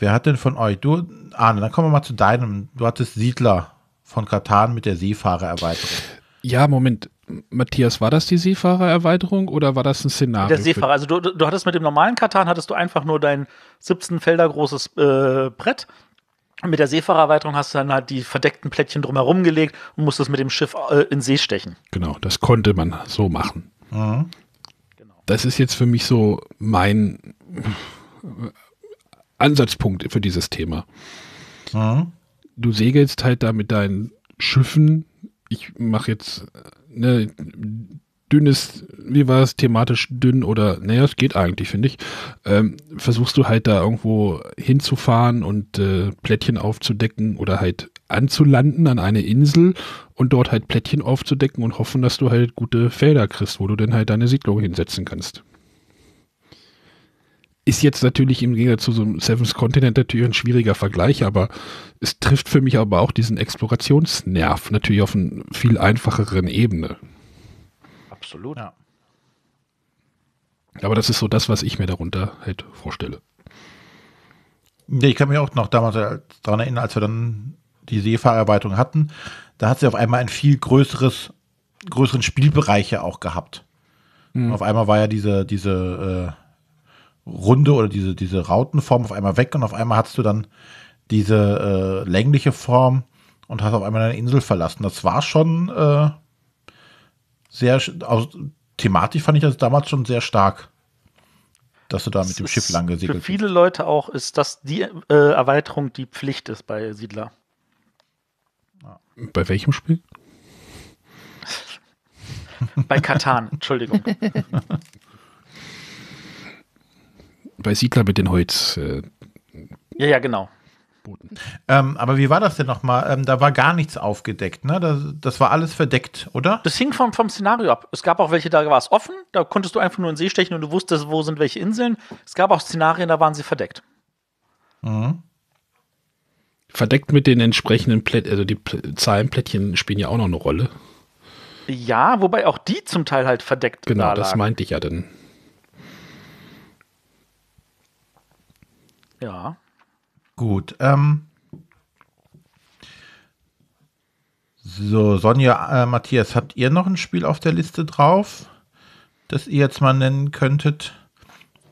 Wer hat denn von euch? Du, Arne, dann kommen wir mal zu deinem. Du hattest Siedler von Katan mit der Seefahrererweiterung. Ja, Moment. Matthias, war das die Seefahrererweiterung oder war das ein Szenario? Der Seefahrer, also du, du hattest mit dem normalen Katan, hattest du einfach nur dein 17 Felder großes äh, Brett. Mit der Seefahrererweiterung hast du dann halt die verdeckten Plättchen drumherum gelegt und musstest mit dem Schiff äh, in See stechen. Genau, das konnte man so machen. Mhm. Genau. Das ist jetzt für mich so mein Ansatzpunkt für dieses Thema. Mhm. Du segelst halt da mit deinen Schiffen. Ich mache jetzt ne, dünnes, wie war es, thematisch dünn oder, naja, es geht eigentlich, finde ich. Ähm, versuchst du halt da irgendwo hinzufahren und äh, Plättchen aufzudecken oder halt anzulanden an eine Insel und dort halt Plättchen aufzudecken und hoffen, dass du halt gute Felder kriegst, wo du dann halt deine Siedlung hinsetzen kannst. Ist jetzt natürlich im Gegensatz zu so einem Seven's Continent natürlich ein schwieriger Vergleich, aber es trifft für mich aber auch diesen Explorationsnerv natürlich auf einer viel einfacheren Ebene. Absolut. Ja. Aber das ist so das, was ich mir darunter halt vorstelle. Ich kann mich auch noch damals äh, daran erinnern, als wir dann die Seefahrerweiterung hatten, da hat sie auf einmal ein viel größeres, größeren ja auch gehabt. Mhm. auf einmal war ja diese, diese äh, runde oder diese, diese Rautenform auf einmal weg und auf einmal hast du dann diese äh, längliche Form und hast auf einmal eine Insel verlassen. Das war schon äh, sehr, also, thematisch fand ich das damals schon sehr stark, dass du da das mit dem Schiff lang gesegelt Für viele bist. Leute auch ist das die äh, Erweiterung, die Pflicht ist bei Siedler. Bei welchem Spiel? bei Katan, Entschuldigung. bei Siedler mit den Holz. Äh, ja, ja, genau. Ähm, aber wie war das denn nochmal? Ähm, da war gar nichts aufgedeckt, ne? Das, das, war alles verdeckt, oder? Das hing vom, vom Szenario ab. Es gab auch welche, da war es offen, da konntest du einfach nur in den See stechen und du wusstest, wo sind welche Inseln. Es gab auch Szenarien, da waren sie verdeckt. Mhm. Verdeckt mit den entsprechenden Plättchen, also die Pl Zahlenplättchen spielen ja auch noch eine Rolle. Ja, wobei auch die zum Teil halt verdeckt Genau, das meinte ich ja dann. Ja. Gut. Ähm, so, Sonja, äh, Matthias, habt ihr noch ein Spiel auf der Liste drauf, das ihr jetzt mal nennen könntet?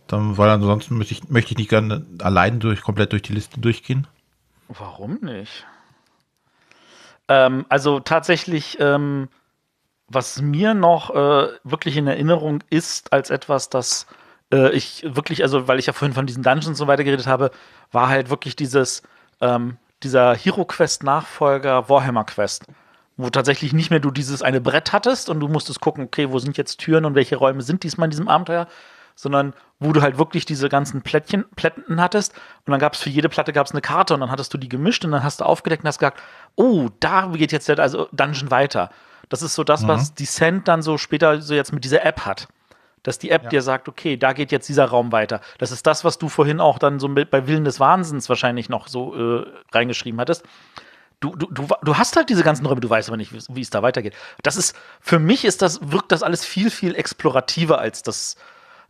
Dann, weil ansonsten möchte ich, möchte ich nicht gerne allein durch, komplett durch die Liste durchgehen. Warum nicht? Ähm, also tatsächlich, ähm, was mir noch äh, wirklich in Erinnerung ist, als etwas, das äh, ich wirklich, also weil ich ja vorhin von diesen Dungeons und so weiter geredet habe, war halt wirklich dieses, ähm, dieser Hero-Quest-Nachfolger Warhammer-Quest. Wo tatsächlich nicht mehr du dieses eine Brett hattest und du musstest gucken, okay, wo sind jetzt Türen und welche Räume sind diesmal in diesem Abenteuer, sondern wo du halt wirklich diese ganzen Plättchen, Plätten hattest und dann gab es für jede Platte gab's eine Karte und dann hattest du die gemischt und dann hast du aufgedeckt und hast gesagt, oh, da geht jetzt der also Dungeon weiter. Das ist so das, mhm. was Descent dann so später so jetzt mit dieser App hat dass die App ja. dir sagt, okay, da geht jetzt dieser Raum weiter. Das ist das, was du vorhin auch dann so bei Willen des Wahnsinns wahrscheinlich noch so äh, reingeschrieben hattest. Du, du, du, du, hast halt diese ganzen Räume, du weißt aber nicht, wie es da weitergeht. Das ist, für mich ist das, wirkt das alles viel, viel explorativer als das,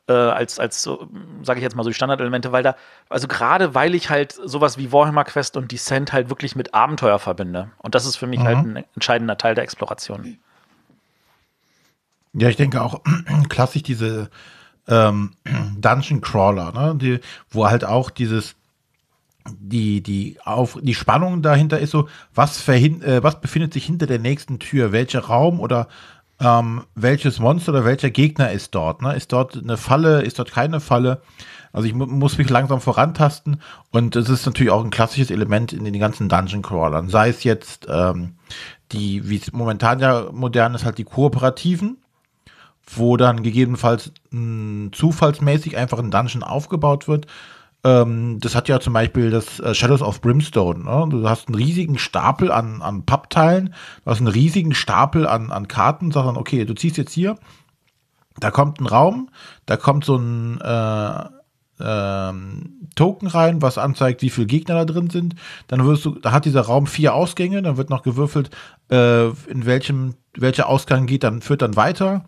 äh, als, als so, sage ich jetzt mal so die Standardelemente, weil da, also gerade weil ich halt sowas wie Warhammer Quest und Descent halt wirklich mit Abenteuer verbinde. Und das ist für mich halt mhm. halt ein entscheidender Teil der Exploration. Ja, ich denke auch klassisch diese ähm, Dungeon Crawler, ne? die, wo halt auch dieses die, die, auf, die Spannung dahinter ist so, was, verhin, äh, was befindet sich hinter der nächsten Tür? Welcher Raum oder ähm, welches Monster oder welcher Gegner ist dort? Ne? Ist dort eine Falle? Ist dort keine Falle? Also ich mu muss mich langsam vorantasten und es ist natürlich auch ein klassisches Element in den ganzen Dungeon Crawlern. Sei es jetzt ähm, die, wie es momentan ja modern ist, halt die kooperativen, wo dann gegebenenfalls mh, hm, zufallsmäßig einfach ein Dungeon aufgebaut wird. Ähm, das hat ja zum Beispiel das äh, Shadows of Brimstone. Ne? Du hast einen riesigen Stapel an, an Pappteilen, du hast einen riesigen Stapel an, an Karten, sagst dann, okay, du ziehst jetzt hier, da kommt ein Raum, da kommt so ein äh, ähm, Token rein, was anzeigt, wie viele Gegner da drin sind. Dann wirst du, da hat dieser Raum vier Ausgänge, dann wird noch gewürfelt, äh, in welchem, welcher Ausgang geht, dann führt dann weiter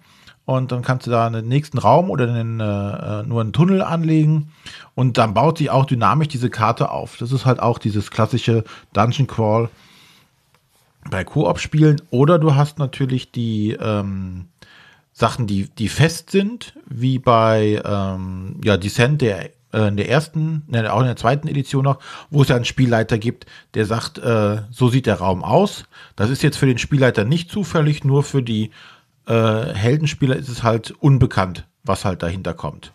und dann kannst du da einen nächsten Raum oder einen, äh, äh, nur einen Tunnel anlegen und dann baut sich auch dynamisch diese Karte auf. Das ist halt auch dieses klassische Dungeon Crawl bei Koop-Spielen oder du hast natürlich die ähm, Sachen, die, die fest sind, wie bei ähm, ja, Descent, der äh, in der ersten, ne, auch in der zweiten Edition noch, wo es ja einen Spielleiter gibt, der sagt, äh, so sieht der Raum aus. Das ist jetzt für den Spielleiter nicht zufällig, nur für die äh, Heldenspieler ist es halt unbekannt, was halt dahinter kommt.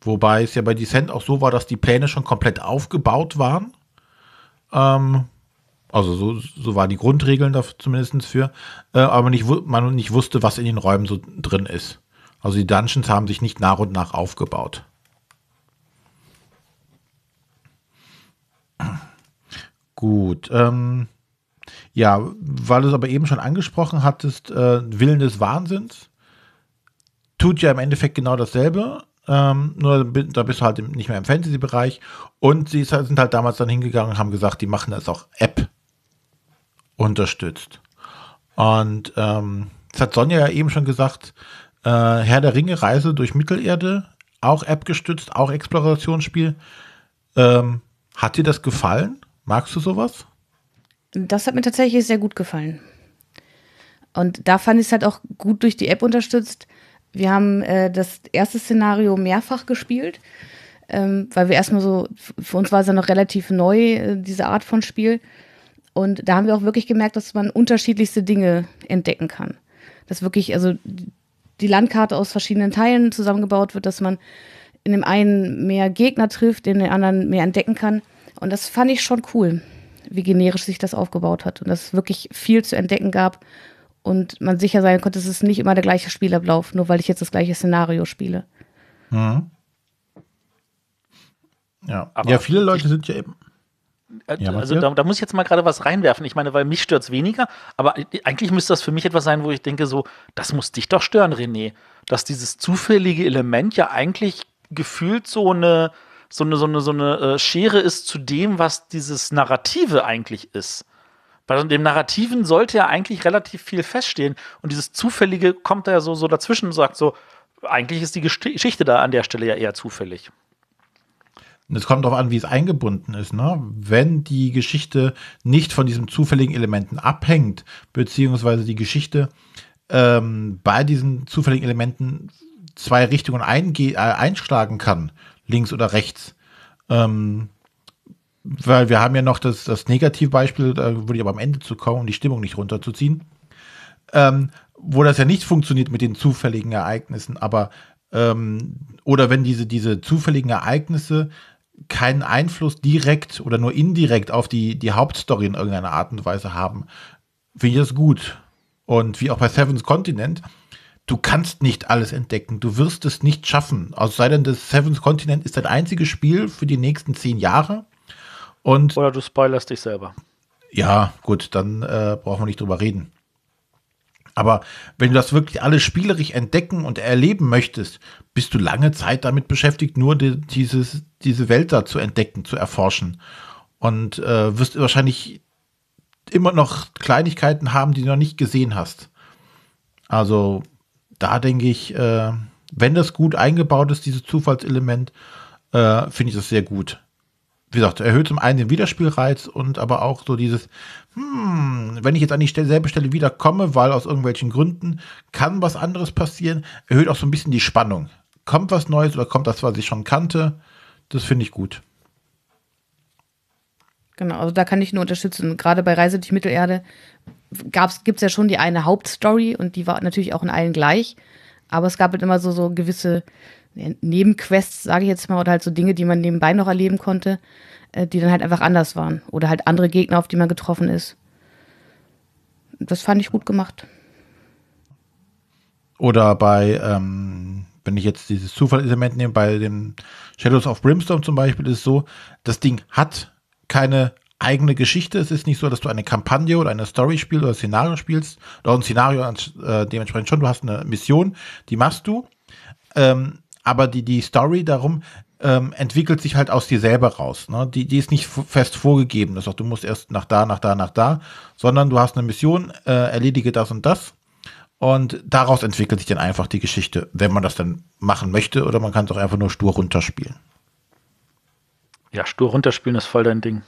Wobei es ja bei Descent auch so war, dass die Pläne schon komplett aufgebaut waren. Ähm, also so, so waren die Grundregeln da zumindest für, äh, aber nicht, man nicht wusste, was in den Räumen so drin ist. Also die Dungeons haben sich nicht nach und nach aufgebaut. Gut, ähm, ja, weil du es aber eben schon angesprochen hattest, äh, Willen des Wahnsinns tut ja im Endeffekt genau dasselbe, ähm, nur da bist du halt nicht mehr im Fantasy-Bereich. Und sie halt, sind halt damals dann hingegangen und haben gesagt, die machen das auch App unterstützt. Und ähm, das hat Sonja ja eben schon gesagt, äh, Herr der Ringe, Reise durch Mittelerde, auch App gestützt, auch Explorationsspiel. Ähm, hat dir das gefallen? Magst du sowas? Das hat mir tatsächlich sehr gut gefallen. Und da fand ich es halt auch gut durch die App unterstützt. Wir haben äh, das erste Szenario mehrfach gespielt, ähm, weil wir erstmal so, für uns war es ja noch relativ neu, äh, diese Art von Spiel. Und da haben wir auch wirklich gemerkt, dass man unterschiedlichste Dinge entdecken kann. Dass wirklich, also die Landkarte aus verschiedenen Teilen zusammengebaut wird, dass man in dem einen mehr Gegner trifft, in dem anderen mehr entdecken kann. Und das fand ich schon cool wie generisch sich das aufgebaut hat und dass es wirklich viel zu entdecken gab und man sicher sein konnte, es ist nicht immer der gleiche Spielablauf, nur weil ich jetzt das gleiche Szenario spiele. Mhm. Ja. Aber ja, viele Leute sind ja eben. Äh, ja, also da, da, muss ich jetzt mal gerade was reinwerfen. Ich meine, weil mich stört es weniger, aber eigentlich müsste das für mich etwas sein, wo ich denke, so, das muss dich doch stören, René. Dass dieses zufällige Element ja eigentlich gefühlt so eine, so eine, so eine, so eine äh, Schere ist zu dem, was dieses Narrative eigentlich ist. Bei dem Narrativen sollte ja eigentlich relativ viel feststehen. Und dieses Zufällige kommt da ja so, so dazwischen und sagt so, eigentlich ist die Geschichte da an der Stelle ja eher zufällig. es kommt darauf an, wie es eingebunden ist. Ne? Wenn die Geschichte nicht von diesen zufälligen Elementen abhängt, beziehungsweise die Geschichte ähm, bei diesen zufälligen Elementen zwei Richtungen äh, einschlagen kann, links oder rechts. Ähm, weil wir haben ja noch das, das Negativbeispiel, da würde ich aber am Ende zu kommen, um die Stimmung nicht runterzuziehen, ähm, wo das ja nicht funktioniert mit den zufälligen Ereignissen, aber ähm, oder wenn diese, diese zufälligen Ereignisse keinen Einfluss direkt oder nur indirekt auf die, die Hauptstory in irgendeiner Art und Weise haben, finde ich das gut. Und wie auch bei Seven's Continent, du kannst nicht alles entdecken. Du wirst es nicht schaffen. Aus sei denn, das Seventh Continent ist dein einziges Spiel für die nächsten zehn Jahre. Und Oder du spoilerst dich selber. Ja, gut, dann äh, brauchen wir nicht drüber reden. Aber wenn du das wirklich alles spielerisch entdecken und erleben möchtest, bist du lange Zeit damit beschäftigt, nur die, dieses, diese Welt da zu entdecken, zu erforschen. Und äh, wirst wahrscheinlich immer noch Kleinigkeiten haben, die du noch nicht gesehen hast. Also da denke ich, äh, wenn das gut eingebaut ist, dieses Zufallselement, äh, finde ich das sehr gut. Wie gesagt, erhöht zum einen den Wiederspielreiz und aber auch so dieses, hm, wenn ich jetzt an dieselbe Stelle wiederkomme, weil aus irgendwelchen Gründen kann was anderes passieren, erhöht auch so ein bisschen die Spannung. Kommt was Neues oder kommt das, was ich schon kannte? Das finde ich gut. Genau, also da kann ich nur unterstützen. Gerade bei Reise durch Mittelerde gibt es ja schon die eine Hauptstory und die war natürlich auch in allen gleich. Aber es gab halt immer so, so gewisse Nebenquests, sage ich jetzt mal, oder halt so Dinge, die man nebenbei noch erleben konnte, äh, die dann halt einfach anders waren. Oder halt andere Gegner, auf die man getroffen ist. Das fand ich gut gemacht. Oder bei, ähm, wenn ich jetzt dieses Zufallselement nehme, bei dem Shadows of Brimstone zum Beispiel ist es so, das Ding hat keine eigene Geschichte. Es ist nicht so, dass du eine Kampagne oder eine Story spielst oder ein Szenario spielst. Oder ein Szenario äh, dementsprechend schon. Du hast eine Mission, die machst du. Ähm, aber die, die Story darum ähm, entwickelt sich halt aus dir selber raus. Ne? Die, die ist nicht fest vorgegeben. Das heißt, du musst erst nach da, nach da, nach da, sondern du hast eine Mission, äh, erledige das und das. Und daraus entwickelt sich dann einfach die Geschichte, wenn man das dann machen möchte, oder man kann es auch einfach nur stur runterspielen. Ja, stur runterspielen ist voll dein Ding.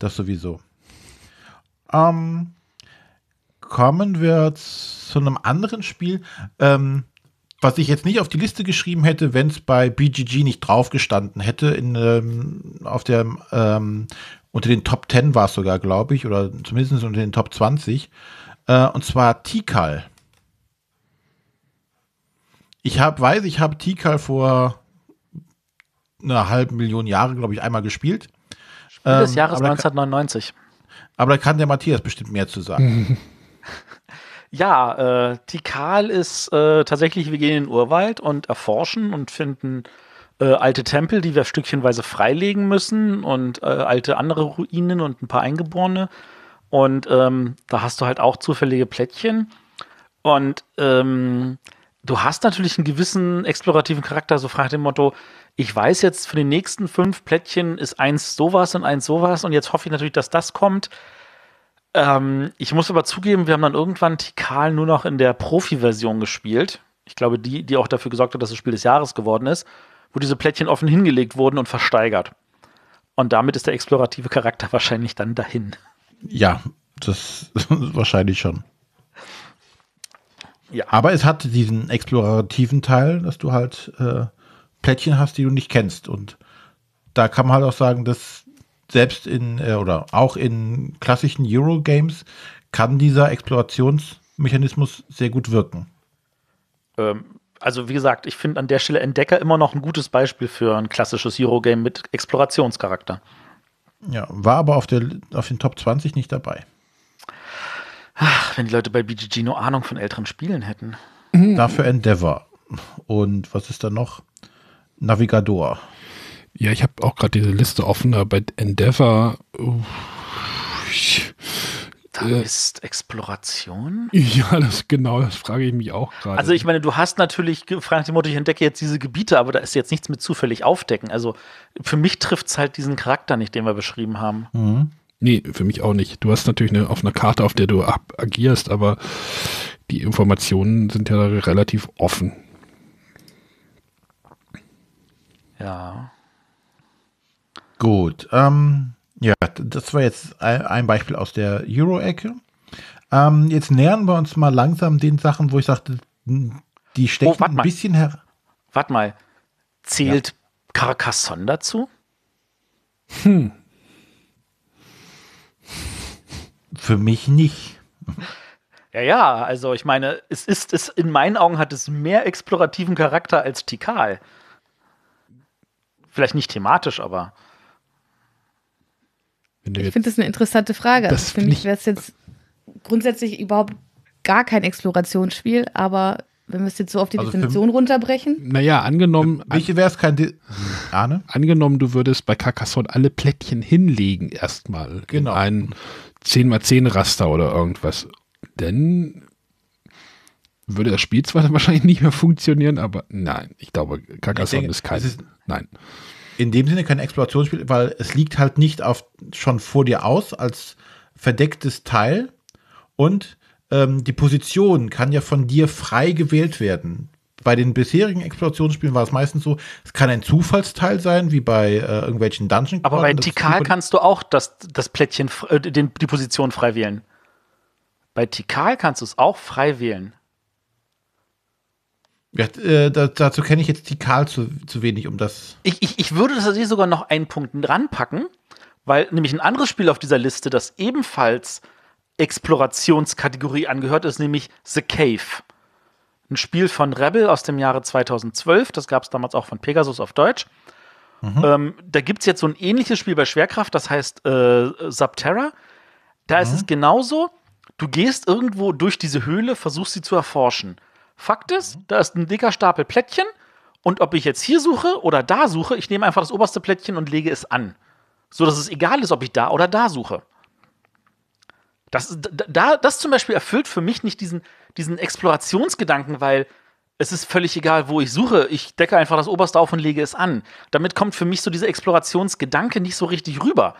Das sowieso. Ähm, kommen wir zu einem anderen Spiel, ähm, was ich jetzt nicht auf die Liste geschrieben hätte, wenn es bei BGG nicht draufgestanden hätte. In, ähm, auf der, ähm, unter den Top 10 war es sogar, glaube ich, oder zumindest unter den Top 20. Äh, und zwar Tikal. Ich hab, weiß, ich habe Tikal vor einer halben Million Jahre, glaube ich, einmal gespielt. Ähm, des Jahres 1999. aber da kann der Matthias bestimmt mehr zu sagen. ja, äh, Tikal ist äh, tatsächlich, wir gehen in den Urwald und erforschen und finden äh, alte Tempel, die wir stückchenweise freilegen müssen und äh, alte andere Ruinen und ein paar Eingeborene. Und ähm, da hast du halt auch zufällige Plättchen. Und ähm, du hast natürlich einen gewissen explorativen Charakter, so fragt dem Motto, ich weiß jetzt, für die nächsten fünf Plättchen ist eins sowas und eins sowas und jetzt hoffe ich natürlich, dass das kommt. Ähm, ich muss aber zugeben, wir haben dann irgendwann Tikal nur noch in der Profi-Version gespielt. Ich glaube, die, die auch dafür gesorgt hat, dass das Spiel des Jahres geworden ist, wo diese Plättchen offen hingelegt wurden und versteigert. Und damit ist der explorative Charakter wahrscheinlich dann dahin. Ja, das wahrscheinlich schon. Ja. Aber es hat diesen explorativen Teil, dass du halt äh Plättchen hast, die du nicht kennst. Und da kann man halt auch sagen, dass selbst in äh, oder auch in klassischen Eurogames kann dieser Explorationsmechanismus sehr gut wirken. Ähm, also wie gesagt, ich finde an der Stelle Entdecker immer noch ein gutes Beispiel für ein klassisches Eurogame mit Explorationscharakter. Ja, war aber auf, der, auf den Top 20 nicht dabei. Ach, wenn die Leute bei BGG nur Ahnung von älteren Spielen hätten. Dafür Endeavor. Und was ist da noch? Navigador. Ja, ich habe auch gerade diese Liste offen, aber bei Endeavor. Uh, da äh, ist Exploration? Ja, das genau, das frage ich mich auch gerade. Also ich meine, du hast natürlich gefragt, ich entdecke jetzt diese Gebiete, aber da ist jetzt nichts mit zufällig aufdecken. Also für mich trifft es halt diesen Charakter nicht, den wir beschrieben haben. Mhm. Nee, für mich auch nicht. Du hast natürlich eine, auf einer Karte, auf der du agierst, aber die Informationen sind ja relativ offen. Ja. Gut. Ähm, ja, das war jetzt ein Beispiel aus der Euro-Ecke. Ähm, jetzt nähern wir uns mal langsam den Sachen, wo ich sagte, hm, die oh, stecken oh, ein mal. bisschen her. Warte mal, zählt ja. Carcassonne dazu? Hm. Für mich nicht. Ja, ja, also ich meine, es ist, es, in meinen Augen hat es mehr explorativen Charakter als Tikal. Vielleicht nicht thematisch, aber. Ich finde das eine interessante Frage. Das also Für mich wäre es jetzt grundsätzlich überhaupt gar kein Explorationsspiel, aber wenn wir es jetzt so auf die also Definition für, runterbrechen. Naja, angenommen. Ich wäre es kein. Di Arne? Angenommen, du würdest bei Carcassonne alle Plättchen hinlegen, erstmal. Genau. In ein 10x10 Raster oder irgendwas. Denn würde das Spiel zwar wahrscheinlich nicht mehr funktionieren, aber nein, ich glaube, Carcassonne ist kein. Ist, nein. In dem Sinne kein Explorationsspiel, weil es liegt halt nicht auf schon vor dir aus als verdecktes Teil und ähm, die Position kann ja von dir frei gewählt werden. Bei den bisherigen Explorationsspielen war es meistens so, es kann ein Zufallsteil sein, wie bei äh, irgendwelchen Dungeon. Aber bei Tikal also kannst du auch das, das Plättchen, äh, den, die Position frei wählen. Bei Tikal kannst du es auch frei wählen. Ja, äh, da, dazu kenne ich jetzt die Karl zu, zu wenig, um das. Ich, ich, ich würde tatsächlich sogar noch einen Punkt ranpacken, weil nämlich ein anderes Spiel auf dieser Liste, das ebenfalls Explorationskategorie angehört, ist nämlich The Cave. Ein Spiel von Rebel aus dem Jahre 2012, das gab es damals auch von Pegasus auf Deutsch. Mhm. Ähm, da gibt es jetzt so ein ähnliches Spiel bei Schwerkraft, das heißt äh, Subterra. Da mhm. ist es genauso, du gehst irgendwo durch diese Höhle, versuchst sie zu erforschen Fakt ist, mhm. da ist ein dicker Stapel Plättchen und ob ich jetzt hier suche oder da suche, ich nehme einfach das oberste Plättchen und lege es an. So dass es egal ist, ob ich da oder da suche. Das, da, das zum Beispiel erfüllt für mich nicht diesen, diesen Explorationsgedanken, weil es ist völlig egal, wo ich suche. Ich decke einfach das oberste auf und lege es an. Damit kommt für mich so dieser Explorationsgedanke nicht so richtig rüber.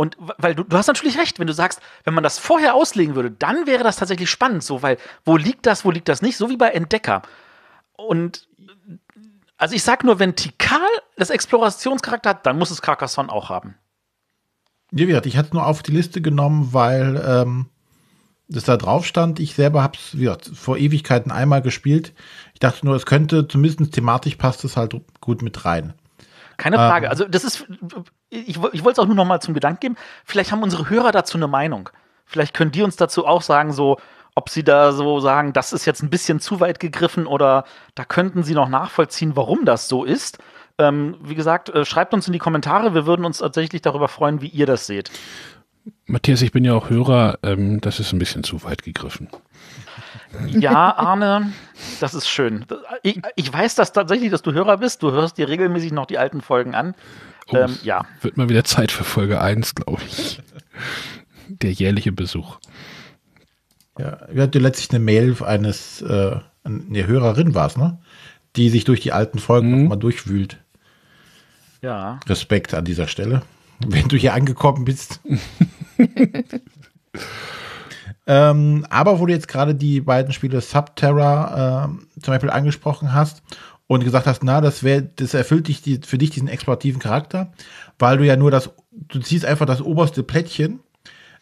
Und weil du, du hast natürlich recht, wenn du sagst, wenn man das vorher auslegen würde, dann wäre das tatsächlich spannend, so, weil wo liegt das, wo liegt das nicht, so wie bei Entdecker. Und also ich sag nur, wenn Tikal das Explorationscharakter hat, dann muss es Carcassonne auch haben. Ja, Wie gesagt, ich hatte es nur auf die Liste genommen, weil ähm, das da drauf stand. Ich selber habe es gesagt, vor Ewigkeiten einmal gespielt. Ich dachte nur, es könnte zumindest thematisch passt es halt gut mit rein. Keine Frage. Ähm, also das ist ich, ich wollte es auch nur noch mal zum Gedanken geben, vielleicht haben unsere Hörer dazu eine Meinung. Vielleicht können die uns dazu auch sagen, so, ob sie da so sagen, das ist jetzt ein bisschen zu weit gegriffen oder da könnten sie noch nachvollziehen, warum das so ist. Ähm, wie gesagt, äh, schreibt uns in die Kommentare, wir würden uns tatsächlich darüber freuen, wie ihr das seht. Matthias, ich bin ja auch Hörer, ähm, das ist ein bisschen zu weit gegriffen. Ja, Arne, das ist schön. Ich, ich weiß das tatsächlich, dass du Hörer bist. Du hörst dir regelmäßig noch die alten Folgen an. Oh, ähm, ja. Wird mal wieder Zeit für Folge 1, glaube ich. Der jährliche Besuch. Ja, wir hatten letztlich eine Mail eines, äh, eine Hörerin war es, ne? Die sich durch die alten Folgen mhm. nochmal durchwühlt. Ja. Respekt an dieser Stelle, wenn du hier angekommen bist. ähm, aber wo du jetzt gerade die beiden Spiele Subterra äh, zum Beispiel angesprochen hast und gesagt hast, na, das wäre, das erfüllt dich die, für dich diesen explorativen Charakter, weil du ja nur das, du ziehst einfach das oberste Plättchen,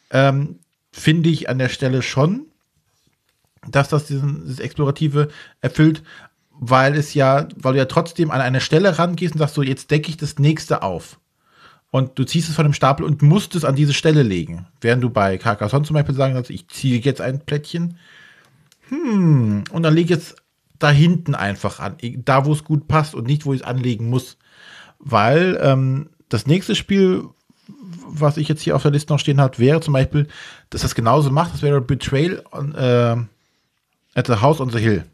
ähm, finde ich an der Stelle schon, dass das diesen, dieses Explorative erfüllt, weil es ja, weil du ja trotzdem an eine Stelle rangehst und sagst, so, jetzt decke ich das nächste auf. Und du ziehst es von dem Stapel und musst es an diese Stelle legen. Während du bei Carcassonne zum Beispiel sagen kannst, ich ziehe jetzt ein Plättchen, hm, und dann lege ich jetzt da hinten einfach an, da wo es gut passt und nicht, wo ich es anlegen muss. Weil ähm, das nächste Spiel, was ich jetzt hier auf der Liste noch stehen habe, wäre zum Beispiel, dass das genauso macht, das wäre Betrayal on, äh, at the House on the Hill.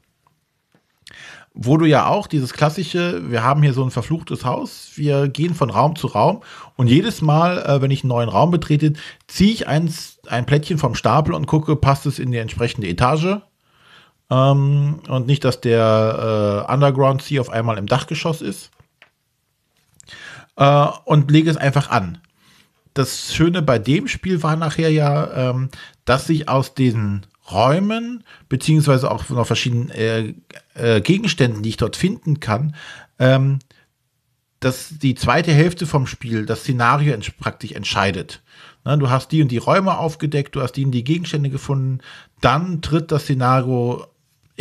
Wo du ja auch dieses klassische, wir haben hier so ein verfluchtes Haus, wir gehen von Raum zu Raum und jedes Mal, äh, wenn ich einen neuen Raum betrete, ziehe ich eins, ein Plättchen vom Stapel und gucke, passt es in die entsprechende Etage ähm, und nicht, dass der äh, Underground Sea auf einmal im Dachgeschoss ist. Äh, und lege es einfach an. Das Schöne bei dem Spiel war nachher ja, ähm, dass sich aus diesen Räumen, beziehungsweise auch von verschiedenen äh, äh, Gegenständen, die ich dort finden kann, ähm, dass die zweite Hälfte vom Spiel das Szenario ents praktisch entscheidet. Na, du hast die und die Räume aufgedeckt, du hast die und die Gegenstände gefunden, dann tritt das Szenario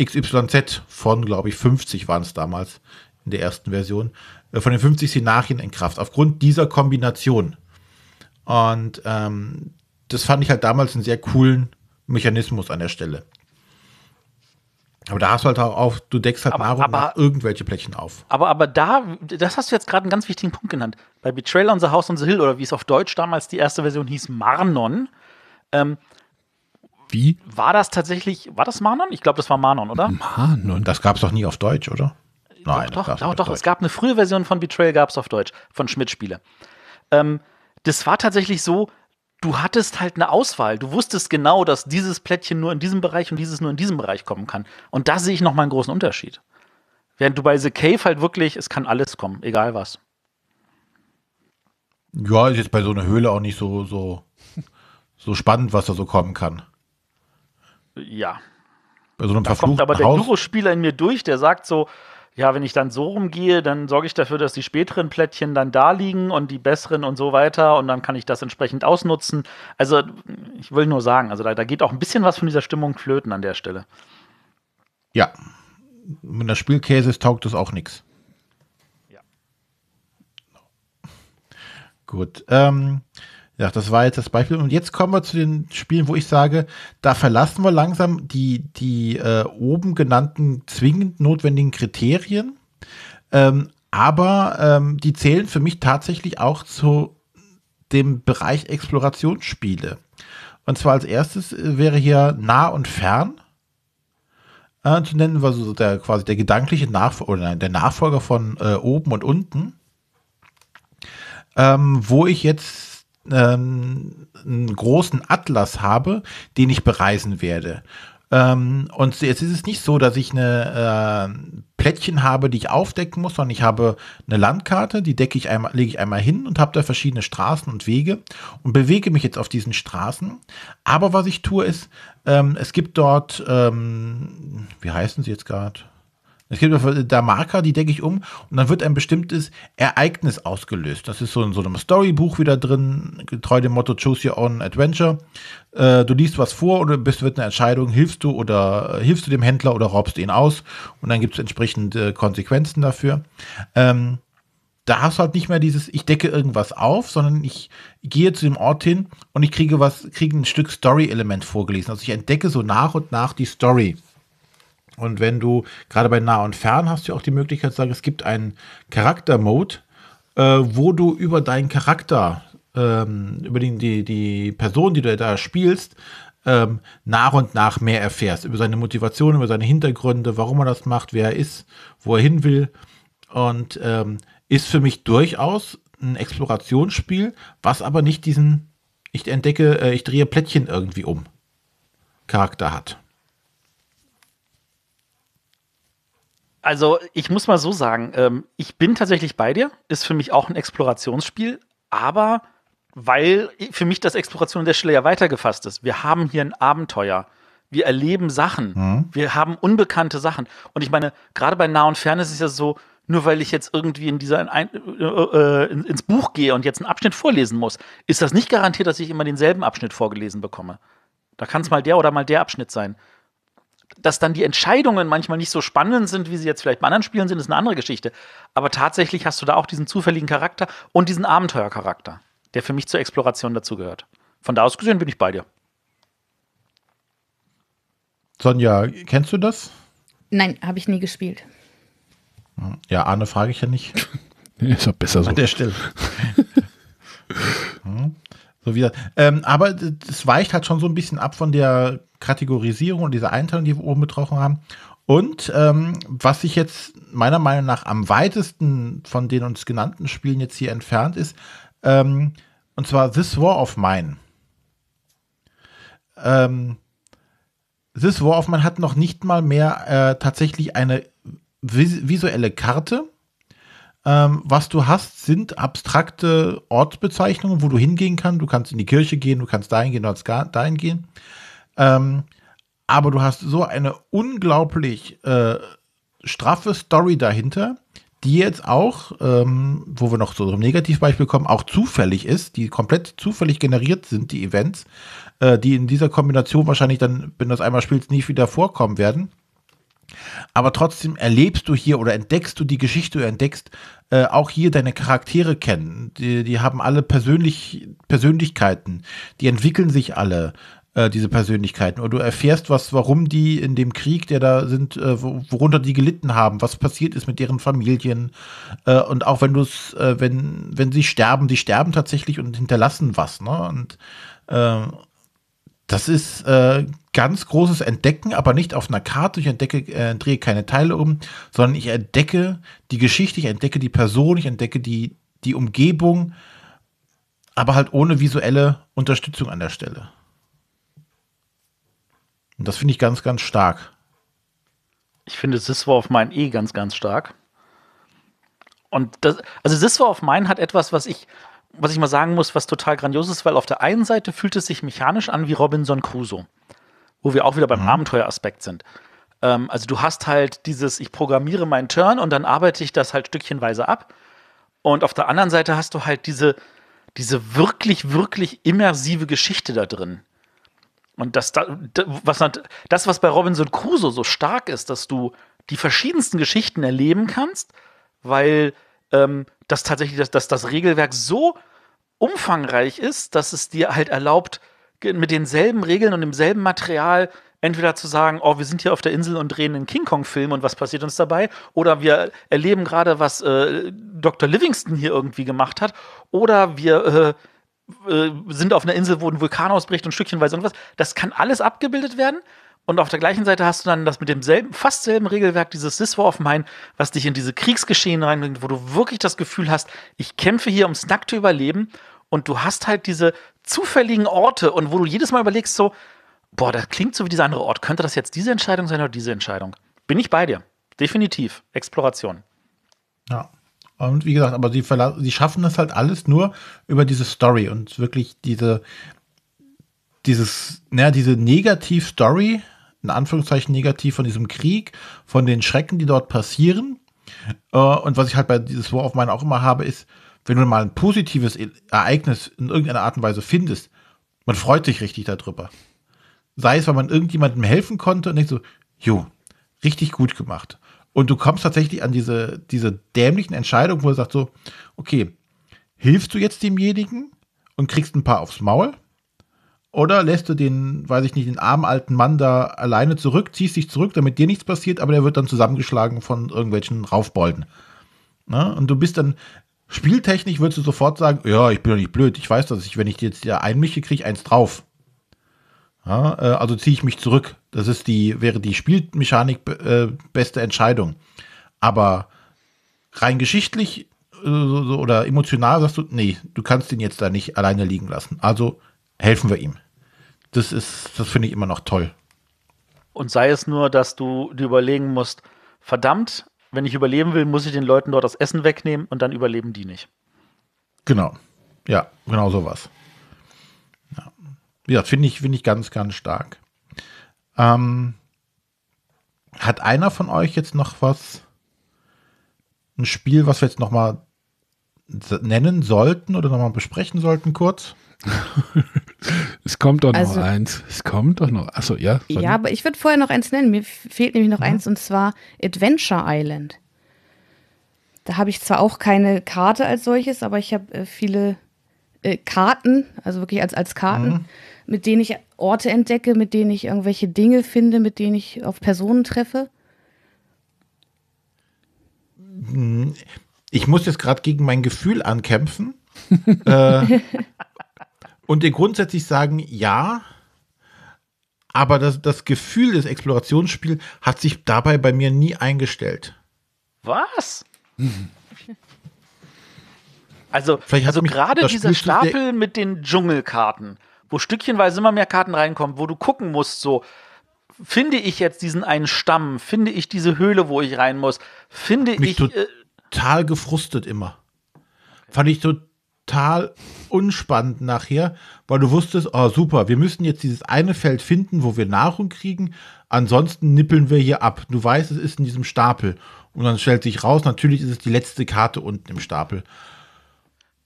XYZ von, glaube ich, 50 waren es damals in der ersten Version, äh, von den 50 Szenarien in Kraft, aufgrund dieser Kombination. Und ähm, das fand ich halt damals einen sehr coolen Mechanismus an der Stelle. Aber da hast du halt auch auf, du deckst halt aber, nach und aber, nach irgendwelche Blechen auf. Aber, aber da, das hast du jetzt gerade einen ganz wichtigen Punkt genannt. Bei Betrayal on the House on the Hill oder wie es auf Deutsch damals die erste Version hieß, Marnon, ähm, wie? War das tatsächlich, war das Manon? Ich glaube, das war Manon, oder? Manon, das gab es doch nie auf Deutsch, oder? Nein, doch, doch, doch, doch. es gab eine frühe Version von Betrayal, gab es auf Deutsch, von Schmidt-Spiele. Ähm, das war tatsächlich so, du hattest halt eine Auswahl. Du wusstest genau, dass dieses Plättchen nur in diesem Bereich und dieses nur in diesem Bereich kommen kann. Und da sehe ich nochmal einen großen Unterschied. Während du bei The Cave halt wirklich, es kann alles kommen, egal was. Ja, ist jetzt bei so einer Höhle auch nicht so, so, so spannend, was da so kommen kann. Ja. Bei so einem da kommt aber der Gyrospieler in mir durch, der sagt so, ja, wenn ich dann so rumgehe, dann sorge ich dafür, dass die späteren Plättchen dann da liegen und die besseren und so weiter und dann kann ich das entsprechend ausnutzen. Also ich will nur sagen, also da, da geht auch ein bisschen was von dieser Stimmung flöten an der Stelle. Ja, wenn das Spielkäse ist, taugt es auch nichts. Ja. Gut. Ähm, ja, das war jetzt das Beispiel. Und jetzt kommen wir zu den Spielen, wo ich sage, da verlassen wir langsam die, die äh, oben genannten zwingend notwendigen Kriterien. Ähm, aber ähm, die zählen für mich tatsächlich auch zu dem Bereich Explorationsspiele. Und zwar als erstes äh, wäre hier nah und fern äh, zu nennen, war also der quasi der gedankliche Nachfolger, nein, der Nachfolger von äh, oben und unten, ähm, wo ich jetzt ähm, einen großen Atlas habe, den ich bereisen werde. Ähm, und jetzt ist es nicht so, dass ich eine äh, Plättchen habe, die ich aufdecken muss, sondern ich habe eine Landkarte, die decke ich einmal, lege ich einmal hin und habe da verschiedene Straßen und Wege und bewege mich jetzt auf diesen Straßen. Aber was ich tue, ist, ähm, es gibt dort, ähm, wie heißen sie jetzt gerade? Es gibt da Marker, die decke ich um und dann wird ein bestimmtes Ereignis ausgelöst. Das ist so in so einem Storybuch wieder drin, getreu dem Motto Choose Your Own Adventure. Äh, du liest was vor oder bist wird eine Entscheidung, hilfst du oder äh, hilfst du dem Händler oder raubst ihn aus und dann gibt es entsprechende äh, Konsequenzen dafür. Ähm, da hast du halt nicht mehr dieses, ich decke irgendwas auf, sondern ich gehe zu dem Ort hin und ich kriege was, kriege ein Stück Story-Element vorgelesen. Also ich entdecke so nach und nach die Story. Und wenn du, gerade bei nah und fern, hast du auch die Möglichkeit zu sagen, es gibt einen Charakter-Mode, äh, wo du über deinen Charakter, ähm, über den, die, die Person, die du da spielst, ähm, nach und nach mehr erfährst. Über seine Motivation, über seine Hintergründe, warum er das macht, wer er ist, wo er hin will. Und ähm, ist für mich durchaus ein Explorationsspiel, was aber nicht diesen, ich entdecke, äh, ich drehe Plättchen irgendwie um, Charakter hat. also ich muss mal so sagen, ähm, ich bin tatsächlich bei dir, ist für mich auch ein Explorationsspiel, aber weil für mich das Exploration an der Stelle ja weitergefasst ist. Wir haben hier ein Abenteuer. Wir erleben Sachen. Mhm. Wir haben unbekannte Sachen. Und ich meine, gerade bei Nah und Fern ist es ja so, nur weil ich jetzt irgendwie in dieser äh, äh, in, äh, ins Buch gehe und jetzt einen Abschnitt vorlesen muss, ist das nicht garantiert, dass ich immer denselben Abschnitt vorgelesen bekomme. Da kann es mal der oder mal der Abschnitt sein dass dann die Entscheidungen manchmal nicht so spannend sind, wie sie jetzt vielleicht bei anderen Spielen sind, ist eine andere Geschichte. Aber tatsächlich hast du da auch diesen zufälligen Charakter und diesen Abenteuercharakter, der für mich zur Exploration dazugehört. Von da aus gesehen bin ich bei dir. Sonja, kennst du das? Nein, habe ich nie gespielt. Ja, Arne frage ich ja nicht. ist doch besser so. An der Stelle. Hm. So wieder. Ähm, aber es weicht halt schon so ein bisschen ab von der Kategorisierung und diese Einteilung, die wir oben betroffen haben. Und ähm, was sich jetzt meiner Meinung nach am weitesten von den uns genannten Spielen jetzt hier entfernt ist, ähm, und zwar This War of Mine. Ähm, This War of Mine hat noch nicht mal mehr äh, tatsächlich eine vis visuelle Karte. Ähm, was du hast, sind abstrakte Ortsbezeichnungen, wo du hingehen kannst. Du kannst in die Kirche gehen, du kannst dahin gehen, du kannst dahin gehen. Ähm, aber du hast so eine unglaublich äh, straffe Story dahinter, die jetzt auch, ähm, wo wir noch zu unserem Negativbeispiel kommen, auch zufällig ist, die komplett zufällig generiert sind, die Events, äh, die in dieser Kombination wahrscheinlich dann, wenn du das einmal spielst, nicht wieder vorkommen werden. Aber trotzdem erlebst du hier oder entdeckst du die Geschichte, du entdeckst äh, auch hier deine Charaktere kennen. Die, die haben alle Persönlich Persönlichkeiten, die entwickeln sich alle. Äh, diese Persönlichkeiten. Und du erfährst, was, warum die in dem Krieg, der da sind, äh, worunter die gelitten haben, was passiert ist mit deren Familien. Äh, und auch wenn du es, äh, wenn, wenn sie sterben, die sterben tatsächlich und hinterlassen was, ne? Und ähm, das ist äh, ganz großes Entdecken, aber nicht auf einer Karte. Ich entdecke, äh, drehe keine Teile um, sondern ich entdecke die Geschichte, ich entdecke die Person, ich entdecke die, die Umgebung, aber halt ohne visuelle Unterstützung an der Stelle. Und das finde ich ganz, ganz stark. Ich finde Sis war of Mine eh ganz, ganz stark. Und das, also Sis war of Mine hat etwas, was ich, was ich mal sagen muss, was total grandios ist, weil auf der einen Seite fühlt es sich mechanisch an wie Robinson Crusoe, wo wir auch wieder beim mhm. Abenteueraspekt sind. Ähm, also du hast halt dieses, ich programmiere meinen Turn und dann arbeite ich das halt stückchenweise ab. Und auf der anderen Seite hast du halt diese, diese wirklich, wirklich immersive Geschichte da drin. Und das, was, das, was bei Robinson Crusoe so stark ist, dass du die verschiedensten Geschichten erleben kannst, weil ähm, das tatsächlich, dass, dass das Regelwerk so umfangreich ist, dass es dir halt erlaubt, mit denselben Regeln und demselben Material entweder zu sagen, oh, wir sind hier auf der Insel und drehen einen King Kong-Film und was passiert uns dabei? Oder wir erleben gerade, was äh, Dr. Livingston hier irgendwie gemacht hat. Oder wir äh, äh, sind auf einer Insel, wo ein Vulkan ausbricht und stückchenweise irgendwas. Das kann alles abgebildet werden. Und auf der gleichen Seite hast du dann das mit demselben, fast selben Regelwerk, dieses This War of Mine, was dich in diese Kriegsgeschehen reinbringt, wo du wirklich das Gefühl hast, ich kämpfe hier ums nackte Überleben und du hast halt diese zufälligen Orte und wo du jedes Mal überlegst, so, boah, das klingt so wie dieser andere Ort. Könnte das jetzt diese Entscheidung sein oder diese Entscheidung? Bin ich bei dir. Definitiv. Exploration. Ja. Und wie gesagt, aber sie, sie schaffen das halt alles nur über diese Story und wirklich diese, dieses, naja, diese Negativ-Story, in Anführungszeichen negativ von diesem Krieg, von den Schrecken, die dort passieren. Äh, und was ich halt bei dieses War of Mine auch immer habe, ist, wenn du mal ein positives e-, Ereignis in irgendeiner Art und Weise findest, man freut sich richtig darüber. Sei es, weil man irgendjemandem helfen konnte und nicht so, jo, richtig gut gemacht. Und du kommst tatsächlich an diese, diese dämlichen Entscheidungen, wo er sagt so, okay, hilfst du jetzt demjenigen und kriegst ein paar aufs Maul? Oder lässt du den, weiß ich nicht, den armen alten Mann da alleine zurück, ziehst dich zurück, damit dir nichts passiert, aber der wird dann zusammengeschlagen von irgendwelchen Raufbolden. Ne? Und du bist dann, spieltechnisch würdest du sofort sagen, ja, ich bin doch nicht blöd, ich weiß dass ich, wenn ich jetzt hier einmische, kriege ich eins drauf. Ja, äh, also ziehe ich mich zurück. Das ist die, wäre die Spielmechanik äh, beste Entscheidung. Aber rein geschichtlich äh, oder emotional sagst du, nee, du kannst ihn jetzt da nicht alleine liegen lassen. Also helfen wir ihm. Das ist, das finde ich immer noch toll. Und sei es nur, dass du dir überlegen musst, verdammt, wenn ich überleben will, muss ich den Leuten dort das Essen wegnehmen und dann überleben die nicht. Genau. Ja, genau sowas ja, finde ich, finde ich ganz, ganz stark. Ähm, hat einer von euch jetzt noch was, ein Spiel, was wir jetzt noch mal nennen sollten oder noch mal besprechen sollten kurz? es kommt doch noch also eins. Es kommt doch noch. Achso, ja. Sorry. Ja, aber ich würde vorher noch eins nennen. Mir fehlt nämlich noch ja. Mhm. eins und zwar Adventure Island. Da habe ich zwar auch keine Karte als solches, aber ich habe äh, viele äh, Karten, also wirklich als, als Karten. Mhm mit denen ich Orte entdecke, mit denen ich irgendwelche Dinge finde, mit denen ich auf Personen treffe? Hm, ich muss jetzt gerade gegen mein Gefühl ankämpfen äh, und dir grundsätzlich sagen, ja, aber das, das Gefühl des Explorationsspiels hat sich dabei bei mir nie eingestellt. Was? Also, also gerade dieser Stapel mit den Dschungelkarten wo stückchenweise immer mehr Karten reinkommen, wo du gucken musst, so, finde ich jetzt diesen einen Stamm, finde ich diese Höhle, wo ich rein muss, finde Mich ich. Äh, total äh, gefrustet immer. Fand ich total unspannend nachher, weil du wusstest, oh super, wir müssen jetzt dieses eine Feld finden, wo wir Nahrung kriegen, ansonsten nippeln wir hier ab. Du weißt, es ist in diesem Stapel. Und dann stellt sich raus, natürlich ist es die letzte Karte unten im Stapel.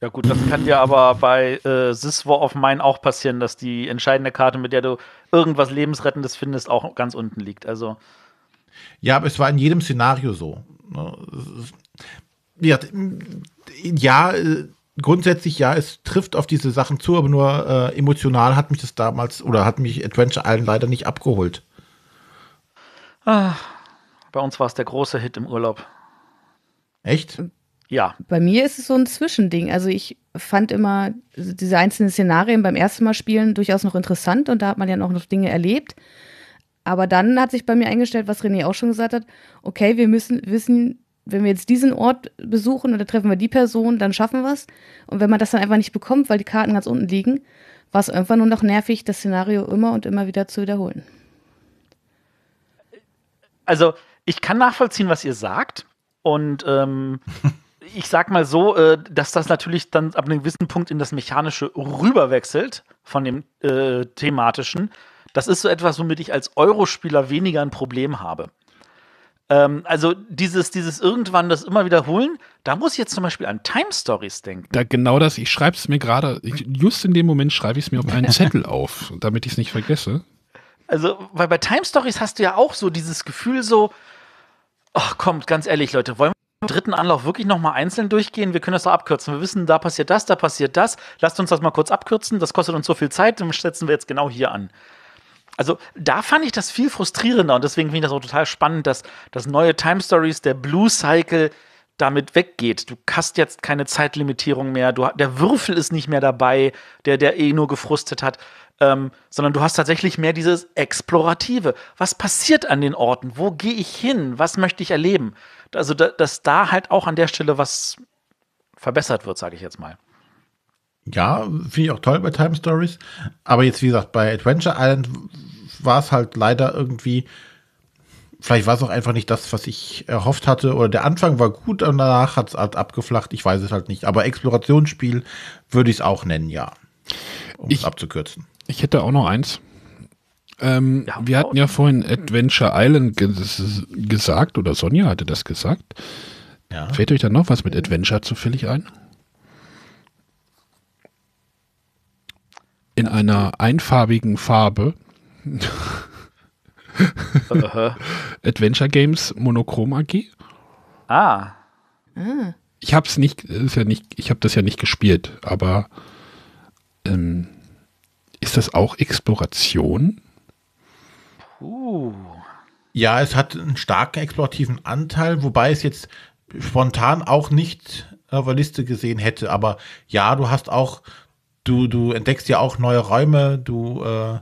Ja gut, das kann dir aber bei äh, This War of Mine auch passieren, dass die entscheidende Karte, mit der du irgendwas Lebensrettendes findest, auch ganz unten liegt. Also ja, aber es war in jedem Szenario so. Ne? Ja, ja äh, grundsätzlich ja, es trifft auf diese Sachen zu, aber nur äh, emotional hat mich das damals oder hat mich Adventure Island leider nicht abgeholt. Ah, bei uns war es der große Hit im Urlaub. Echt? Ja. Bei mir ist es so ein Zwischending. Also ich fand immer diese einzelnen Szenarien beim ersten Mal spielen durchaus noch interessant und da hat man ja noch, Dinge erlebt. Aber dann hat sich bei mir eingestellt, was René auch schon gesagt hat, okay, wir müssen wissen, wenn wir jetzt diesen Ort besuchen oder treffen wir die Person, dann schaffen wir es. Und wenn man das dann einfach nicht bekommt, weil die Karten ganz unten liegen, war es irgendwann nur noch nervig, das Szenario immer und immer wieder zu wiederholen. Also ich kann nachvollziehen, was ihr sagt. Und ähm, ich sag mal so, äh, dass das natürlich dann ab einem gewissen Punkt in das Mechanische rüberwechselt von dem äh, thematischen. Das ist so etwas, womit ich als Eurospieler weniger ein Problem habe. Ähm, also dieses, dieses irgendwann das immer wiederholen, da muss ich jetzt zum Beispiel an Time Stories denken. Da genau das, ich schreibe es mir gerade, just in dem Moment schreibe ich es mir auf einen Zettel auf, damit ich es nicht vergesse. Also, weil bei Time Stories hast du ja auch so dieses Gefühl so, ach kommt, ganz ehrlich, Leute, wollen wir dritten Anlauf wirklich nochmal einzeln durchgehen? Wir können das auch abkürzen. Wir wissen, da passiert das, da passiert das. Lasst uns das mal kurz abkürzen. Das kostet uns so viel Zeit. Dann setzen wir jetzt genau hier an. Also da fand ich das viel frustrierender und deswegen finde ich das auch total spannend, dass das neue Time Stories, der Blue Cycle, damit weggeht. Du hast jetzt keine Zeitlimitierung mehr, du, der Würfel ist nicht mehr dabei, der, der eh nur gefrustet hat, ähm, sondern du hast tatsächlich mehr dieses Explorative. Was passiert an den Orten? Wo gehe ich hin? Was möchte ich erleben? also da, dass da halt auch an der Stelle was verbessert wird, sage ich jetzt mal. Ja, finde ich auch toll bei Time Stories. Aber jetzt, wie gesagt, bei Adventure Island war es halt leider irgendwie, vielleicht war es auch einfach nicht das, was ich erhofft hatte. Oder der Anfang war gut und danach hat es halt abgeflacht. Ich weiß es halt nicht. Aber Explorationsspiel würde ich es auch nennen, ja. Um es abzukürzen. Ich hätte auch noch eins. Ähm, ja, wir hatten ja vorhin hm. Adventure Island gesagt, oder Sonja hatte das gesagt. Ja. Fällt euch da noch was mit Adventure zufällig ein? In einer einfarbigen Farbe. Adventure Games Monochrom AG. Ah. ah. Ich hab's nicht, ist ja nicht, ich habe das ja nicht gespielt, aber ähm, ist das auch Exploration? Puh. Ja, es hat einen starken explorativen Anteil, wobei es jetzt spontan auch nicht auf der Liste gesehen hätte. Aber ja, du hast auch, du, du entdeckst ja auch neue Räume, du äh,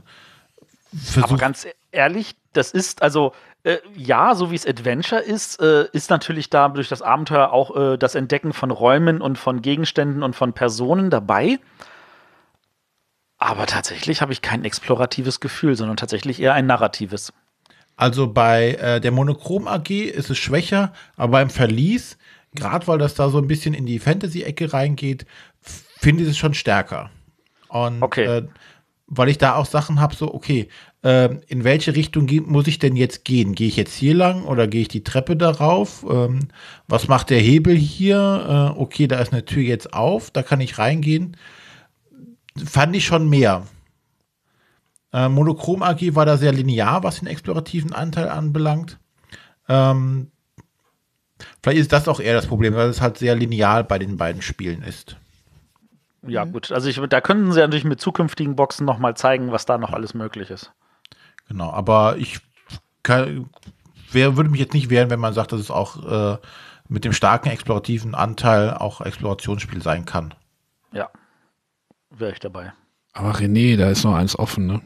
versuchst. Aber ganz ehrlich, das ist also. Äh, ja, so wie es Adventure ist, äh, ist natürlich da durch das Abenteuer auch äh, das Entdecken von Räumen und von Gegenständen und von Personen dabei. Aber tatsächlich habe ich kein exploratives Gefühl, sondern tatsächlich eher ein narratives. Also bei äh, der Monochrom AG ist es schwächer, aber beim Verlies, gerade weil das da so ein bisschen in die Fantasy-Ecke reingeht, finde ich es schon stärker. Und, okay. Äh, weil ich da auch Sachen habe, so, okay, äh, in welche Richtung muss ich denn jetzt gehen? Gehe ich jetzt hier lang oder gehe ich die Treppe darauf? Ähm, was macht der Hebel hier? Äh, okay, da ist eine Tür jetzt auf, da kann ich reingehen fand ich schon mehr. Äh, Monochrom AG war da sehr linear, was den explorativen Anteil anbelangt. Ähm, vielleicht ist das auch eher das Problem, weil es halt sehr linear bei den beiden Spielen ist. Ja, mhm. gut. Also ich, da könnten sie natürlich mit zukünftigen Boxen nochmal zeigen, was da noch alles möglich ist. Genau, aber ich kann, wär, würde mich jetzt nicht wehren, wenn man sagt, dass es auch äh, mit dem starken explorativen Anteil auch Explorationsspiel sein kann. Ja, wäre ich dabei. Aber René, da ist noch eins offen, ne?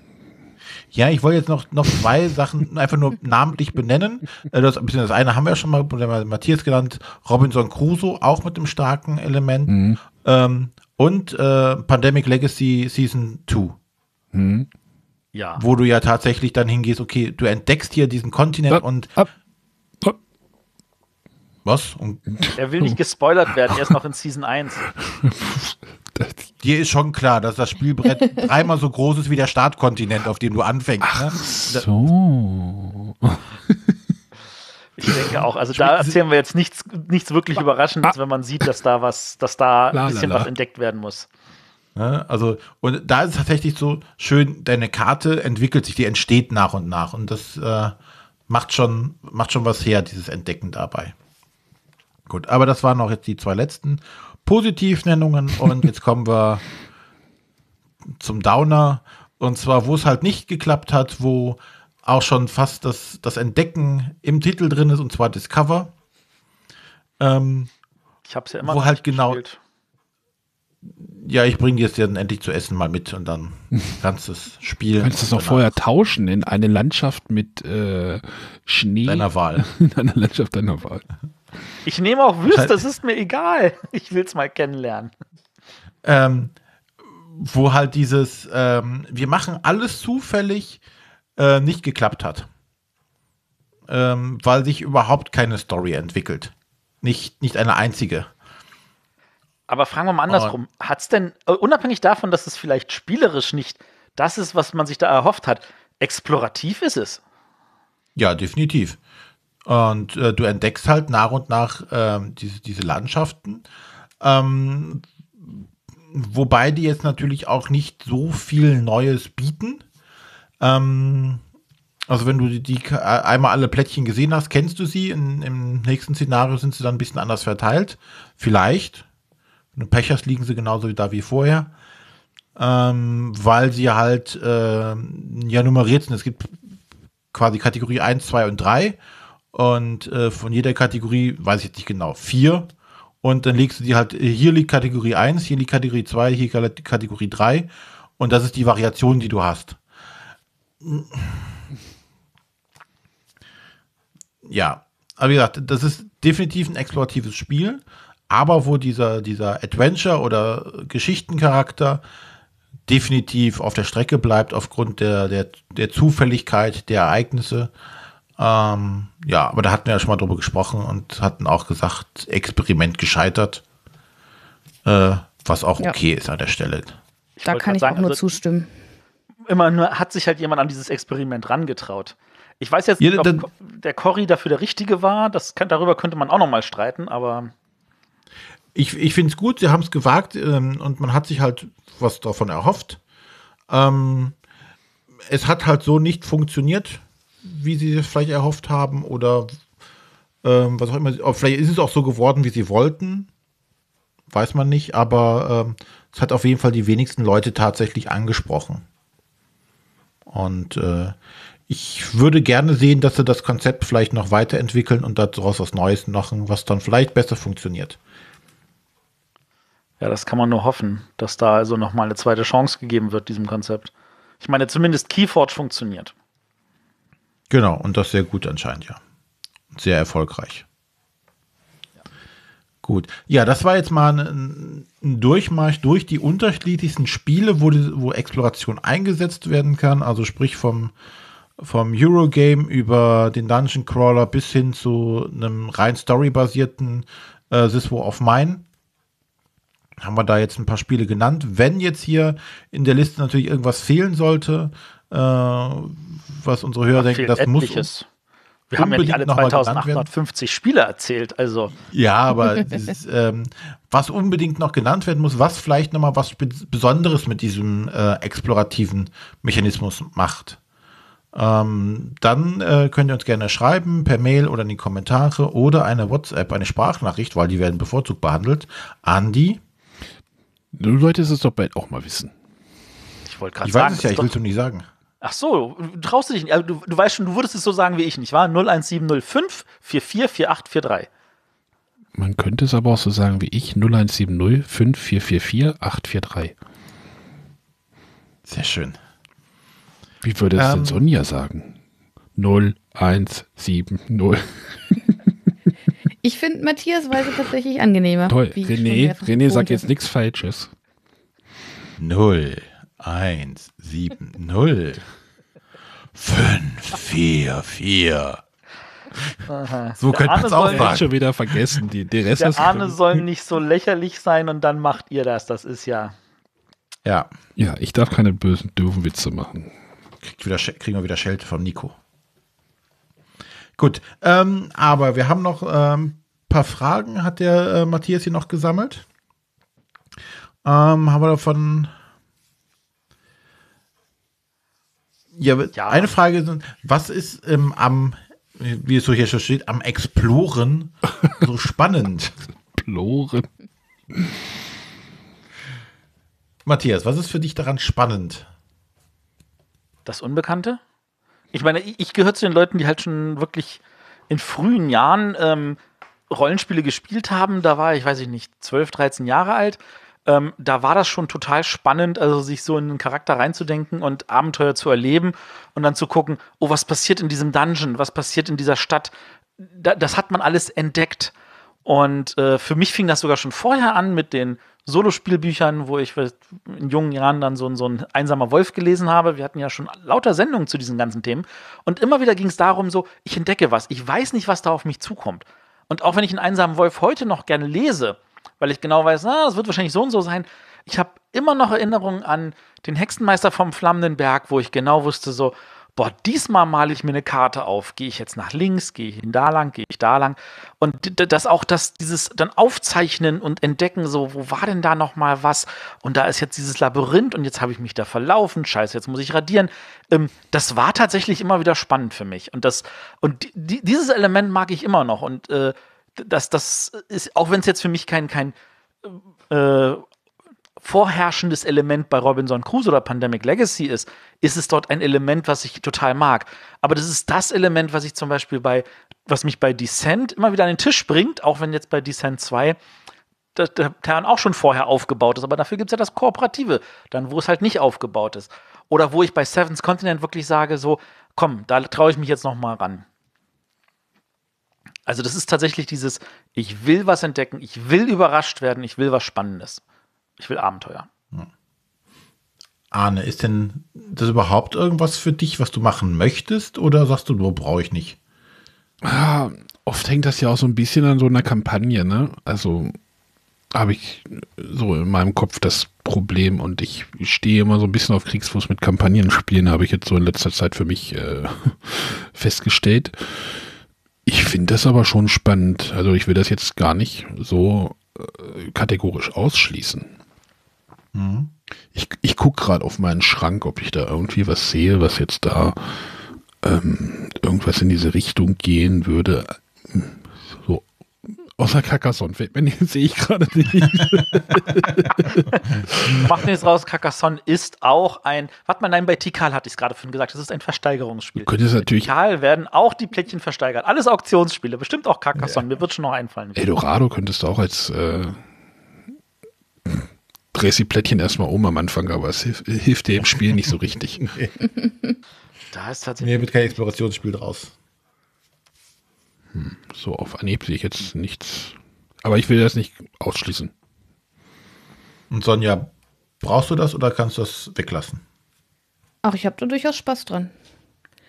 Ja, ich wollte jetzt noch, noch zwei Sachen einfach nur namentlich benennen. Äh, das, das eine haben wir ja schon mal, Matthias genannt, Robinson Crusoe, auch mit dem starken Element. Mhm. Ähm, und äh, Pandemic Legacy Season 2. Mhm. Ja. Wo du ja tatsächlich dann hingehst, okay, du entdeckst hier diesen Kontinent ab, und. Ab, ab. Was? Und er will nicht gespoilert werden, er ist noch in Season 1. das, dir ist schon klar, dass das Spielbrett dreimal so groß ist wie der Startkontinent, auf dem du anfängst. Ne? Ach ne? so. Ich denke auch. Also da erzählen wir jetzt nichts, nichts wirklich ah. Überraschendes, ah. wenn man sieht, dass da was, dass da ein bisschen was entdeckt werden muss. Ja, ne? also, und da ist es tatsächlich so schön, deine Karte entwickelt sich, die entsteht nach und nach. Und das äh, macht, schon, macht schon was her, dieses Entdecken dabei. Gut, aber das waren auch jetzt die zwei letzten. Positivnennungen und jetzt kommen wir zum Downer. Und zwar, wo es halt nicht geklappt hat, wo auch schon fast das, das Entdecken im Titel drin ist, und zwar Discover. Ähm, ich es ja immer wo halt genau. Gespielt. Ja, ich bringe dir jetzt dann endlich zu essen mal mit und dann kannst du es spielen. Du kannst es noch vorher tauschen in eine Landschaft mit äh, Schnee. Deiner Wahl. in einer Landschaft deiner Wahl. Ich nehme auch Würste, das ist mir egal. Ich will es mal kennenlernen. Ähm, wo halt dieses, ähm, wir machen alles zufällig, äh, nicht geklappt hat. Ähm, weil sich überhaupt keine Story entwickelt. Nicht, nicht eine einzige. Aber fragen wir mal andersrum. Hat es denn, äh, unabhängig davon, dass es vielleicht spielerisch nicht das ist, was man sich da erhofft hat, explorativ ist es? Ja, definitiv. Und äh, du entdeckst halt nach und nach ähm, diese, diese Landschaften. Ähm, wobei die jetzt natürlich auch nicht so viel Neues bieten. Ähm, also wenn du die, die, äh, einmal alle Plättchen gesehen hast, kennst du sie. In, Im nächsten Szenario sind sie dann ein bisschen anders verteilt. Vielleicht. Wenn du Pech hast, liegen sie genauso da wie vorher. Ähm, weil sie halt äh, ja nummeriert sind. Es gibt quasi Kategorie 1, 2 und 3. Und äh, von jeder Kategorie, weiß ich jetzt nicht genau, vier. Und dann legst du die halt, äh, hier liegt Kategorie 1, hier liegt Kategorie 2, hier liegt Kategorie 3. Und das ist die Variation, die du hast. Hm. Ja, aber wie gesagt, das ist definitiv ein exploratives Spiel, aber wo dieser, dieser Adventure- oder Geschichtencharakter definitiv auf der Strecke bleibt aufgrund der, der, der Zufälligkeit der Ereignisse ähm, ja, aber da hatten wir ja schon mal drüber gesprochen und hatten auch gesagt, Experiment gescheitert. Äh, was auch ja. okay ist an der Stelle. Da kann ich sagen, auch nur also zustimmen. nur hat sich halt jemand an dieses Experiment rangetraut. Ich weiß jetzt nicht, ja, ob der Cory dafür der Richtige war. Das kann, darüber könnte man auch noch mal streiten, aber ich, ich finde es gut, sie haben es gewagt ähm, und man hat sich halt was davon erhofft. Ähm, es hat halt so nicht funktioniert wie sie es vielleicht erhofft haben oder ähm, was auch immer. Vielleicht ist es auch so geworden, wie sie wollten. Weiß man nicht, aber ähm, es hat auf jeden Fall die wenigsten Leute tatsächlich angesprochen. Und äh, ich würde gerne sehen, dass sie das Konzept vielleicht noch weiterentwickeln und daraus was Neues machen, was dann vielleicht besser funktioniert. Ja, das kann man nur hoffen, dass da also nochmal eine zweite Chance gegeben wird, diesem Konzept. Ich meine, zumindest Keyforge funktioniert. Genau, und das sehr gut anscheinend, ja. Sehr erfolgreich. Ja. Gut. Ja, das war jetzt mal ein, ein Durchmarsch durch die unterschiedlichsten Spiele, wo, die, wo Exploration eingesetzt werden kann. Also sprich vom, vom Eurogame über den Dungeon Crawler bis hin zu einem rein storybasierten äh, This War of Mine haben wir da jetzt ein paar Spiele genannt. Wenn jetzt hier in der Liste natürlich irgendwas fehlen sollte, äh, was unsere Hörer denken, das etliches. muss. Wir haben ja nicht alle 2850 Spiele erzählt, also. Ja, aber dieses, ähm, was unbedingt noch genannt werden muss, was vielleicht nochmal was Besonderes mit diesem äh, explorativen Mechanismus macht. Ähm, dann äh, könnt ihr uns gerne schreiben, per Mail oder in die Kommentare oder eine WhatsApp, eine Sprachnachricht, weil die werden bevorzugt behandelt. Andi? Du solltest es doch bald auch mal wissen. Ich wollte gerade sagen. Ich Weiß es ja, ich will es doch nicht sagen. Ach so, du dich nicht. Also du, du weißt schon, du würdest es so sagen wie ich, nicht wahr? 01705 444843. Man könnte es aber auch so sagen wie ich, 01705444843. Sehr schön. Wie würde es ähm, denn Sonja sagen? 0170. ich finde Matthias Weise tatsächlich angenehmer. Toll. René, René sagt jetzt nichts Falsches. Null. 1, 7, 0, 5, 4, 4. So könnte man es auch sagen. schon wieder vergessen. Die, die Rest der Arne soll nicht so lächerlich sein und dann macht ihr das. Das ist ja. Ja. Ja, ich darf keine bösen, dürfen Witze machen. Kriegt wieder, kriegen wir wieder Schelte von Nico. Gut, ähm, aber wir haben noch ein ähm, paar Fragen, hat der äh, Matthias hier noch gesammelt. Ähm, haben wir davon Ja, ja, eine Frage ist, was ist ähm, am, wie es so hier schon steht, am Exploren so spannend? Exploren. Matthias, was ist für dich daran spannend? Das Unbekannte? Ich meine, ich, gehöre zu den Leuten, die halt schon wirklich in frühen Jahren ähm, Rollenspiele gespielt haben. Da war ich, weiß ich nicht, 12, 13 Jahre alt ähm, da war das schon total spannend, also sich so in den Charakter reinzudenken und Abenteuer zu erleben und dann zu gucken, oh, was passiert in diesem Dungeon, was passiert in dieser Stadt. Da, das hat man alles entdeckt. Und äh, für mich fing das sogar schon vorher an mit den Solospielbüchern, wo ich in jungen Jahren dann so, so ein einsamer Wolf gelesen habe. Wir hatten ja schon lauter Sendungen zu diesen ganzen Themen. Und immer wieder ging es darum, so, ich entdecke was, ich weiß nicht, was da auf mich zukommt. Und auch wenn ich einen einsamen Wolf heute noch gerne lese, weil ich genau weiß, na, ah, das wird wahrscheinlich so und so sein. Ich habe immer noch Erinnerungen an den Hexenmeister vom Flammenden Berg, wo ich genau wusste, so, boah, diesmal male ich mir eine Karte auf. Gehe ich jetzt nach links, gehe ich da lang, gehe ich da lang. Und das auch, dass dieses dann Aufzeichnen und Entdecken, so, wo war denn da nochmal was? Und da ist jetzt dieses Labyrinth und jetzt habe ich mich da verlaufen. Scheiße, jetzt muss ich radieren. Ähm, das war tatsächlich immer wieder spannend für mich. Und das, und die, dieses Element mag ich immer noch. Und äh, das, das ist, auch wenn es jetzt für mich kein, kein äh, vorherrschendes Element bei Robinson Crusoe oder Pandemic Legacy ist, ist es dort ein Element, was ich total mag. Aber das ist das Element, was ich zum Beispiel bei, was mich bei Descent immer wieder an den Tisch bringt, auch wenn jetzt bei Descent 2 der Kern auch schon vorher aufgebaut ist, aber dafür gibt es ja das Kooperative, dann wo es halt nicht aufgebaut ist. Oder wo ich bei Seven's Continent wirklich sage, so, komm, da traue ich mich jetzt noch mal ran. Also das ist tatsächlich dieses, ich will was entdecken, ich will überrascht werden, ich will was Spannendes. Ich will Abenteuer. Hm. Arne, ist denn das überhaupt irgendwas für dich, was du machen möchtest? Oder sagst du, nur brauche ich nicht? Ah, oft hängt das ja auch so ein bisschen an so einer Kampagne, ne? Also habe ich so in meinem Kopf das Problem und ich stehe immer so ein bisschen auf Kriegsfuß mit Kampagnen spielen, habe ich jetzt so in letzter Zeit für mich äh, festgestellt. Ich finde das aber schon spannend. Also ich will das jetzt gar nicht so äh, kategorisch ausschließen. Mhm. Ich, ich gucke gerade auf meinen Schrank, ob ich da irgendwie was sehe, was jetzt da ähm, irgendwas in diese Richtung gehen würde. Außer Carcassonne fällt mir nicht, sehe ich gerade nicht. Macht nichts raus, Carcassonne ist auch ein, warte mal, nein, bei Tikal hatte ich es gerade vorhin gesagt, das ist ein Versteigerungsspiel. Könnte es natürlich. Tikal werden auch die Plättchen versteigert. Alles Auktionsspiele, bestimmt auch Carcassonne, ja. mir wird schon noch einfallen. Eldorado könntest du auch als äh, drehst die Plättchen erstmal um am Anfang, aber es hilft, hilft dir im Spiel nicht so richtig. da ist tatsächlich. Nee, wird kein Explorationsspiel draus. Hm, so auf Anhieb sehe ich jetzt nichts. Aber ich will das nicht ausschließen. Und Sonja, brauchst du das oder kannst du das weglassen? Ach, ich habe da durchaus Spaß dran.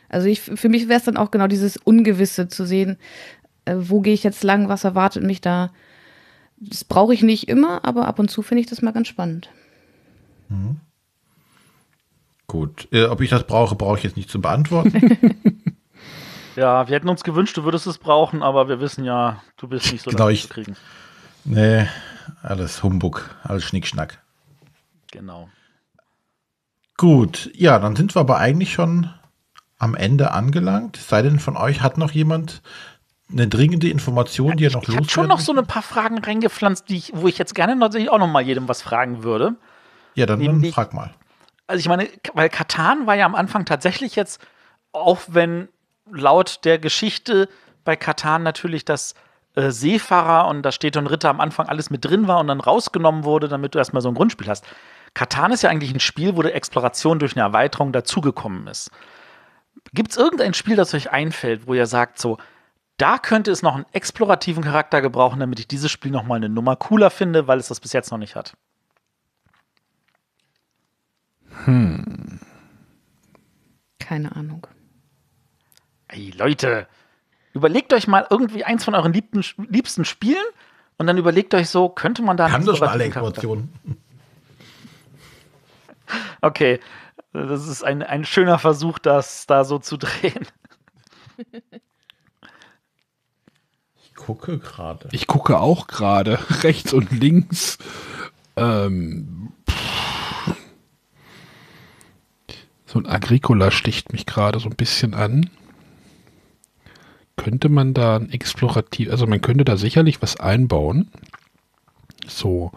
Also ich, für mich wäre es dann auch genau dieses Ungewisse zu sehen, äh, wo gehe ich jetzt lang, was erwartet mich da. Das brauche ich nicht immer, aber ab und zu finde ich das mal ganz spannend. Mhm. Gut, äh, ob ich das brauche, brauche ich jetzt nicht zu beantworten. Ja, wir hätten uns gewünscht, du würdest es brauchen, aber wir wissen ja, du bist nicht so genau, leicht zu kriegen. Nee, alles Humbug, alles Schnickschnack. Genau. Gut, ja, dann sind wir aber eigentlich schon am Ende angelangt. Sei denn, von euch hat noch jemand eine dringende Information, die ja, er noch loswerden Ich habe schon noch so ein paar Fragen reingepflanzt, die ich, wo ich jetzt gerne natürlich auch noch mal jedem was fragen würde. Ja, dann, dann frag mal. Also ich meine, weil Katan war ja am Anfang tatsächlich jetzt, auch wenn laut der Geschichte bei Katan natürlich, dass äh, Seefahrer und da steht und Ritter am Anfang alles mit drin war und dann rausgenommen wurde, damit du erstmal so ein Grundspiel hast. Katan ist ja eigentlich ein Spiel, wo die Exploration durch eine Erweiterung dazugekommen ist. Gibt es irgendein Spiel, das euch einfällt, wo ihr sagt, so, da könnte es noch einen explorativen Charakter gebrauchen, damit ich dieses Spiel nochmal eine Nummer cooler finde, weil es das bis jetzt noch nicht hat? Hm. Keine Ahnung. Ey, Leute, überlegt euch mal irgendwie eins von euren liebten, liebsten Spielen und dann überlegt euch so, könnte man da. Kann doch schon alle Emotionen. Okay, das ist ein, ein schöner Versuch, das da so zu drehen. Ich gucke gerade. Ich gucke auch gerade, rechts und links. Ähm, so ein Agricola sticht mich gerade so ein bisschen an könnte man da ein explorativ, also man könnte da sicherlich was einbauen. So,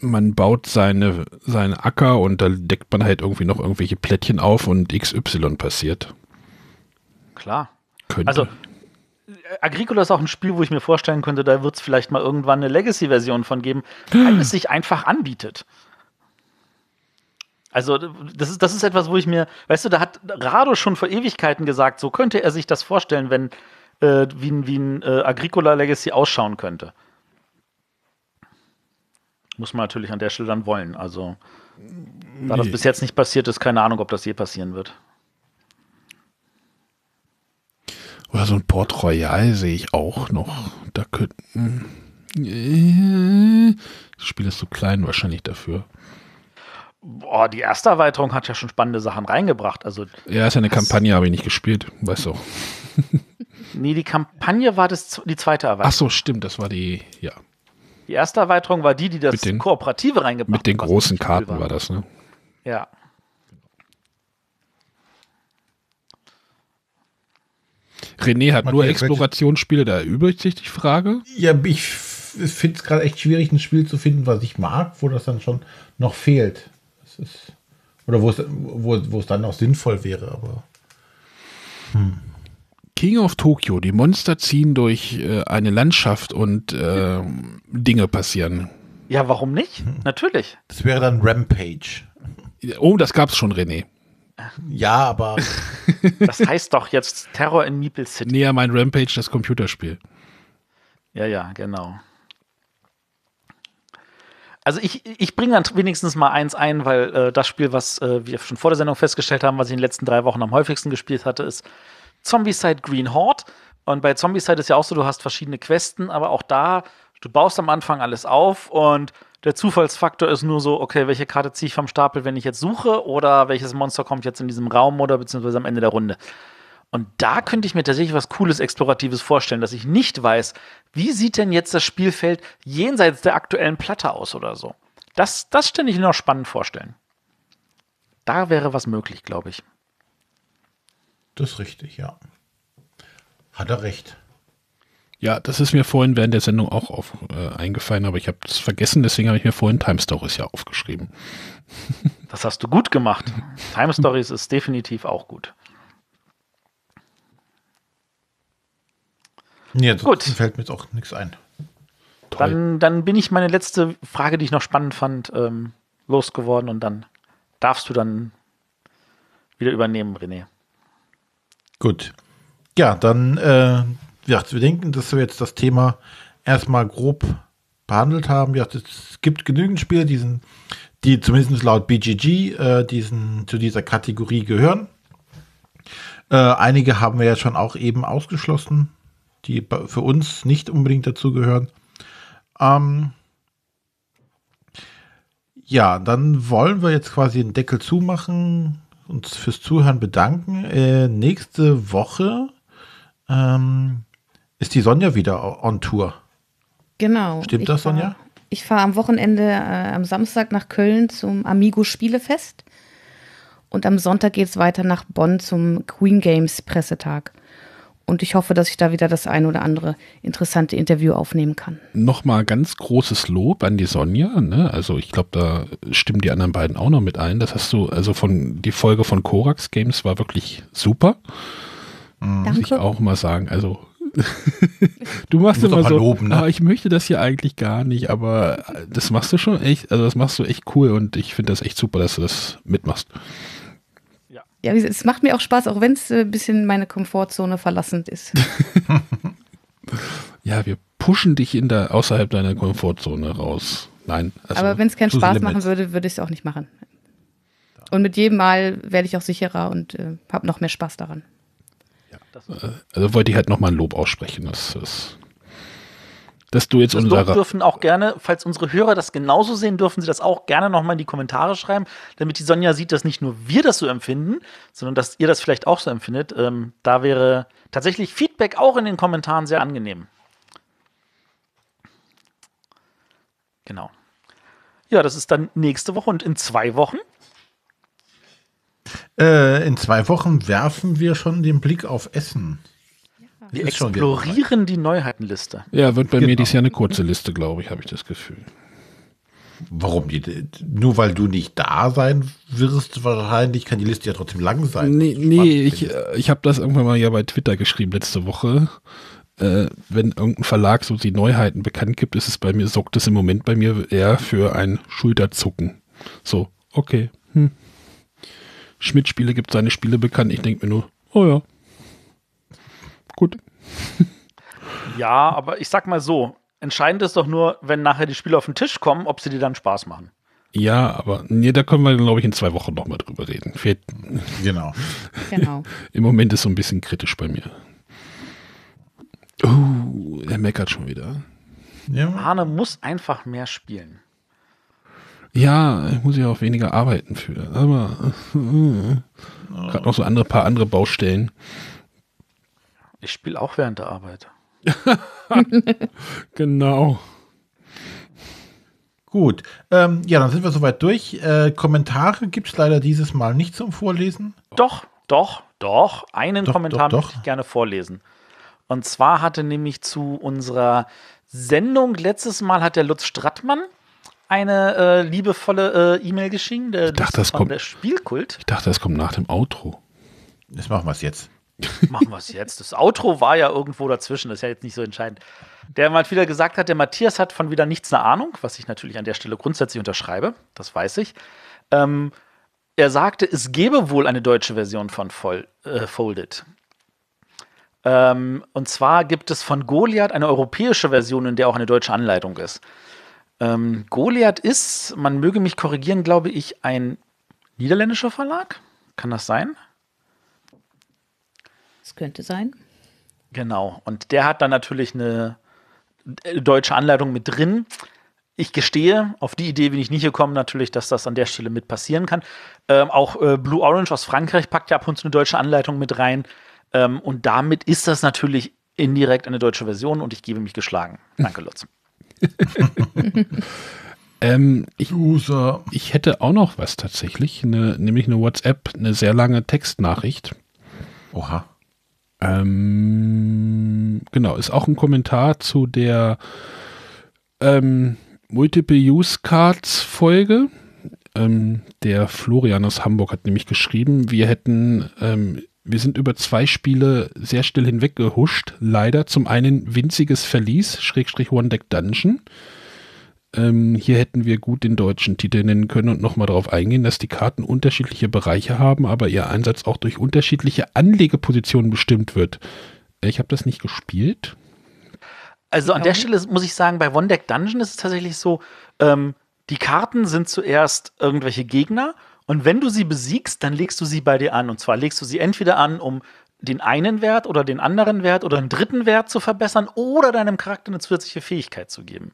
man baut seine, seinen Acker und da deckt man halt irgendwie noch irgendwelche Plättchen auf und XY passiert. Klar. Könnte. Also, äh, Agricola ist auch ein Spiel, wo ich mir vorstellen könnte, da wird es vielleicht mal irgendwann eine Legacy-Version von geben, weil es sich einfach anbietet. Also das ist, das ist etwas, wo ich mir, weißt du, da hat Rado schon vor Ewigkeiten gesagt, so könnte er sich das vorstellen, wenn äh, wie ein, wie ein äh, Agricola Legacy ausschauen könnte. Muss man natürlich an der Stelle dann wollen. Also da nee. das bis jetzt nicht passiert ist, keine Ahnung, ob das je passieren wird. Oder so ein Port Royal sehe ich auch noch. Da könnten. Äh, das Spiel ist zu so klein wahrscheinlich dafür. Boah, die erste Erweiterung hat ja schon spannende Sachen reingebracht. Also, ja, ist ja eine Kampagne, habe ich nicht gespielt, weißt du. nee, die Kampagne war das, die zweite Erweiterung. Ach so, stimmt, das war die, ja. Die erste Erweiterung war die, die das den, Kooperative reingebracht hat. Mit den großen Karten war. das, ne? Ja. René hat Matthias, nur Explorationsspiele, da übrig sich die Frage. Ja, ich finde es gerade echt schwierig, ein Spiel zu finden, was ich mag, wo das dann schon noch fehlt ist. Oder wo es, wo, wo es dann auch sinnvoll wäre, aber. Hm. King of Tokyo, die Monster ziehen durch äh, eine Landschaft und äh, Dinge passieren. Ja, warum nicht? Hm. Natürlich. Das wäre dann Rampage. Oh, das gab's schon, René. Ja, aber. das heißt doch jetzt Terror in Meeple City. Näher mein Rampage, das Computerspiel. Ja, ja, genau. Also ich, ich bringe dann wenigstens mal eins ein, weil äh, das Spiel, was äh, wir schon vor der Sendung festgestellt haben, was ich in den letzten drei Wochen am häufigsten gespielt hatte, ist Zombieside Green Horde. Und bei Zombieside ist ja auch so, du hast verschiedene Questen, aber auch da, du baust am Anfang alles auf und der Zufallsfaktor ist nur so, okay, welche Karte ziehe ich vom Stapel, wenn ich jetzt suche, oder welches Monster kommt jetzt in diesem Raum oder beziehungsweise am Ende der Runde. Und da könnte ich mir tatsächlich was Cooles, Exploratives vorstellen, dass ich nicht weiß, wie sieht denn jetzt das Spielfeld jenseits der aktuellen Platte aus oder so. Das, das stände ich noch spannend vorstellen. Da wäre was möglich, glaube ich. Das ist richtig, ja. Hat er recht. Ja, das ist mir vorhin während der Sendung auch auf, äh, eingefallen, aber ich habe es vergessen, deswegen habe ich mir vorhin Time Stories ja aufgeschrieben. Das hast du gut gemacht. Time Stories ist definitiv auch gut. Nee, Gut. fällt mir jetzt auch nichts ein. Dann, dann bin ich meine letzte Frage, die ich noch spannend fand, ähm, losgeworden und dann darfst du dann wieder übernehmen, René. Gut. Ja, dann, äh, ja, wir denken, dass wir jetzt das Thema erstmal grob behandelt haben. Ja, es gibt genügend Spiele, die, sind, die zumindest laut BGG äh, diesen, zu dieser Kategorie gehören. Äh, einige haben wir ja schon auch eben ausgeschlossen die für uns nicht unbedingt dazugehören. Ähm, ja, dann wollen wir jetzt quasi den Deckel zumachen, uns fürs Zuhören bedanken. Äh, nächste Woche ähm, ist die Sonja wieder on Tour. Genau. Stimmt das, fahr, Sonja? Ich fahre am Wochenende äh, am Samstag nach Köln zum Amigo Spielefest und am Sonntag geht es weiter nach Bonn zum Queen Games Pressetag. Und ich hoffe, dass ich da wieder das ein oder andere interessante Interview aufnehmen kann. Nochmal ganz großes Lob an die Sonja. Ne? Also ich glaube, da stimmen die anderen beiden auch noch mit ein. Das hast du, also von die Folge von Korax Games war wirklich super. Mhm. Muss ich auch mal sagen. Also du machst immer so, loben, ne? Ah, ich möchte das hier eigentlich gar nicht, aber das machst du schon echt, also das machst du echt cool und ich finde das echt super, dass du das mitmachst ja, es macht mir auch Spaß, auch wenn es ein äh, bisschen meine Komfortzone verlassend ist. ja, wir pushen dich in der, außerhalb deiner Komfortzone raus. Nein. Also Aber wenn es keinen Spaß machen würde, würde ich es auch nicht machen. Und mit jedem Mal werde ich auch sicherer und äh, habe noch mehr Spaß daran. Ja. Äh, also wollte ich halt nochmal ein Lob aussprechen. Das ist dass du jetzt unser. Wir dürfen auch gerne, falls unsere Hörer das genauso sehen, dürfen sie das auch gerne nochmal in die Kommentare schreiben, damit die Sonja sieht, dass nicht nur wir das so empfinden, sondern dass ihr das vielleicht auch so empfindet. Ähm, da wäre tatsächlich Feedback auch in den Kommentaren sehr angenehm. Genau. Ja, das ist dann nächste Woche und in zwei Wochen. Äh, in zwei Wochen werfen wir schon den Blick auf Essen. Wir ist explorieren die Neuheitenliste. Ja, wird bei genau. mir dies Jahr eine kurze Liste, glaube ich, habe ich das Gefühl. Warum? Die, nur weil du nicht da sein wirst, wahrscheinlich kann die Liste ja trotzdem lang sein. Nee, nee ich, ich äh, habe das irgendwann mal ja bei Twitter geschrieben letzte Woche. Äh, wenn irgendein Verlag so die Neuheiten bekannt gibt, ist es bei mir, sorgt es im Moment bei mir eher für ein Schulterzucken. So, okay. Hm. Schmidt-Spiele gibt seine Spiele bekannt. Ich denke mir nur, oh ja, gut. ja, aber ich sag mal so, entscheidend ist doch nur, wenn nachher die Spiele auf den Tisch kommen, ob sie dir dann Spaß machen. Ja, aber nee, da können wir, glaube ich, in zwei Wochen nochmal drüber reden. Fehlt, genau. genau. Im Moment ist so ein bisschen kritisch bei mir. Uh, er meckert schon wieder. Ja. Arne muss einfach mehr spielen. Ja, ich muss ja auch weniger arbeiten für. Aber äh, gerade noch so andere paar andere Baustellen. Ich spiele auch während der Arbeit. genau. Gut, ähm, ja, dann sind wir soweit durch. Äh, Kommentare gibt es leider dieses Mal nicht zum Vorlesen. Doch, doch, doch. Einen doch, Kommentar doch, doch. möchte ich gerne vorlesen. Und zwar hatte nämlich zu unserer Sendung letztes Mal hat der Lutz Strattmann eine äh, liebevolle äh, E-Mail geschickt. Der ich dachte, das kommt, der Spielkult. Ich dachte, das kommt nach dem Outro. Das machen wir es jetzt machen wir es jetzt. Das Outro war ja irgendwo dazwischen, das ist ja jetzt nicht so entscheidend. Der mal wieder gesagt hat, der Matthias hat von wieder nichts eine Ahnung, was ich natürlich an der Stelle grundsätzlich unterschreibe, das weiß ich. Ähm, er sagte, es gäbe wohl eine deutsche Version von Vol äh, Folded. Ähm, und zwar gibt es von Goliath eine europäische Version, in der auch eine deutsche Anleitung ist. Ähm, Goliath ist, man möge mich korrigieren, glaube ich, ein niederländischer Verlag. Kann das sein? könnte sein. Genau. Und der hat dann natürlich eine äh, deutsche Anleitung mit drin. Ich gestehe, auf die Idee bin ich nicht gekommen, natürlich, dass das an der Stelle mit passieren kann. Ähm, auch äh, Blue Orange aus Frankreich packt ja ab und zu eine deutsche Anleitung mit rein. Ähm, und damit ist das natürlich indirekt eine deutsche Version und ich gebe mich geschlagen. Danke, Lutz. ähm, ich, ich, hätte auch noch was tatsächlich, eine, nämlich eine WhatsApp, eine sehr lange Textnachricht. Oha. Ähm, genau, ist auch ein Kommentar zu der ähm, Multiple-Use-Cards-Folge. Ähm, der Florian aus Hamburg hat nämlich geschrieben, wir hätten, ähm, wir sind über zwei Spiele sehr still hinweggehuscht. Leider zum einen winziges Verlies, Schrägstrich One-Deck Dungeon ähm, hier hätten wir gut den deutschen Titel nennen können und nochmal darauf eingehen, dass die Karten unterschiedliche Bereiche haben, aber ihr Einsatz auch durch unterschiedliche Anlegepositionen bestimmt wird. Äh, ich habe das nicht gespielt. Also an der Stelle muss ich sagen, bei One Deck Dungeon ist es tatsächlich so, ähm, die Karten sind zuerst irgendwelche Gegner und wenn du sie besiegst, dann legst du sie bei dir an. Und zwar legst du sie entweder an, um den einen Wert oder den anderen Wert oder einen dritten Wert zu verbessern oder deinem Charakter eine zusätzliche Fähigkeit zu geben.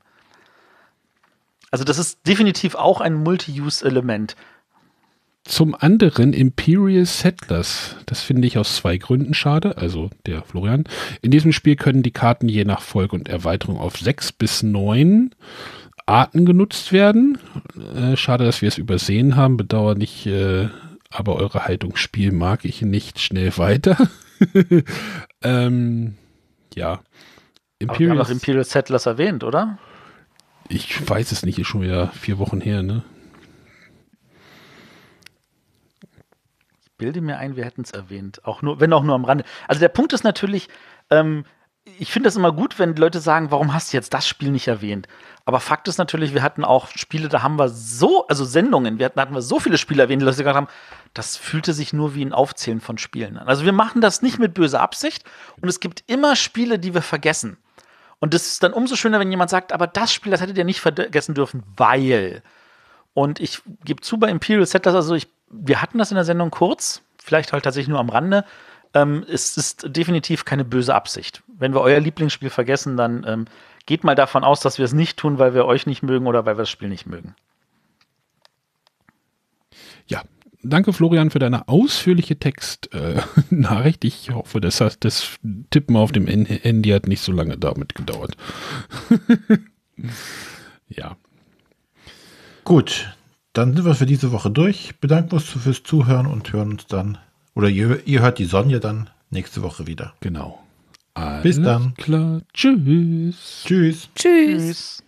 Also das ist definitiv auch ein Multi-Use-Element. Zum anderen Imperial Settlers. Das finde ich aus zwei Gründen schade, also der Florian. In diesem Spiel können die Karten je nach Folge und Erweiterung auf sechs bis neun Arten genutzt werden. Äh, schade, dass wir es übersehen haben. Bedauerlich. äh, aber eure Haltung Spiel mag ich nicht. Schnell weiter. ähm, ja. Imperial aber wir haben noch Imperial Settlers erwähnt, oder? Ich weiß es nicht, ist schon wieder vier Wochen her, ne? Ich bilde mir ein, wir hätten es erwähnt. Auch nur, wenn auch nur am Rande. Also der Punkt ist natürlich, ähm, ich finde es immer gut, wenn Leute sagen, warum hast du jetzt das Spiel nicht erwähnt? Aber Fakt ist natürlich, wir hatten auch Spiele, da haben wir so, also Sendungen, wir hatten, hatten wir so viele Spiele erwähnt, die Leute gesagt haben, das fühlte sich nur wie ein Aufzählen von Spielen an. Also wir machen das nicht mit böser Absicht und es gibt immer Spiele, die wir vergessen. Und das ist dann umso schöner, wenn jemand sagt, aber das Spiel, das hättet ihr nicht vergessen dürfen, weil. Und ich gebe zu bei Imperial Settlers, also ich, wir hatten das in der Sendung kurz, vielleicht halt tatsächlich nur am Rande. Ähm, es ist definitiv keine böse Absicht. Wenn wir euer Lieblingsspiel vergessen, dann ähm, geht mal davon aus, dass wir es nicht tun, weil wir euch nicht mögen oder weil wir das Spiel nicht mögen. Ja, danke Florian für deine ausführliche Textnachricht. Äh, ich hoffe, das, hat, das Tippen auf dem Handy hat nicht so lange damit gedauert. ja. Gut, dann sind wir für diese Woche durch. Bedanken uns fürs Zuhören und hören uns dann. Oder ihr, ihr hört die Sonja dann nächste Woche wieder. Genau. Alles Bis dann. Klar. Tschüss. Tschüss. Tschüss. Tschüss.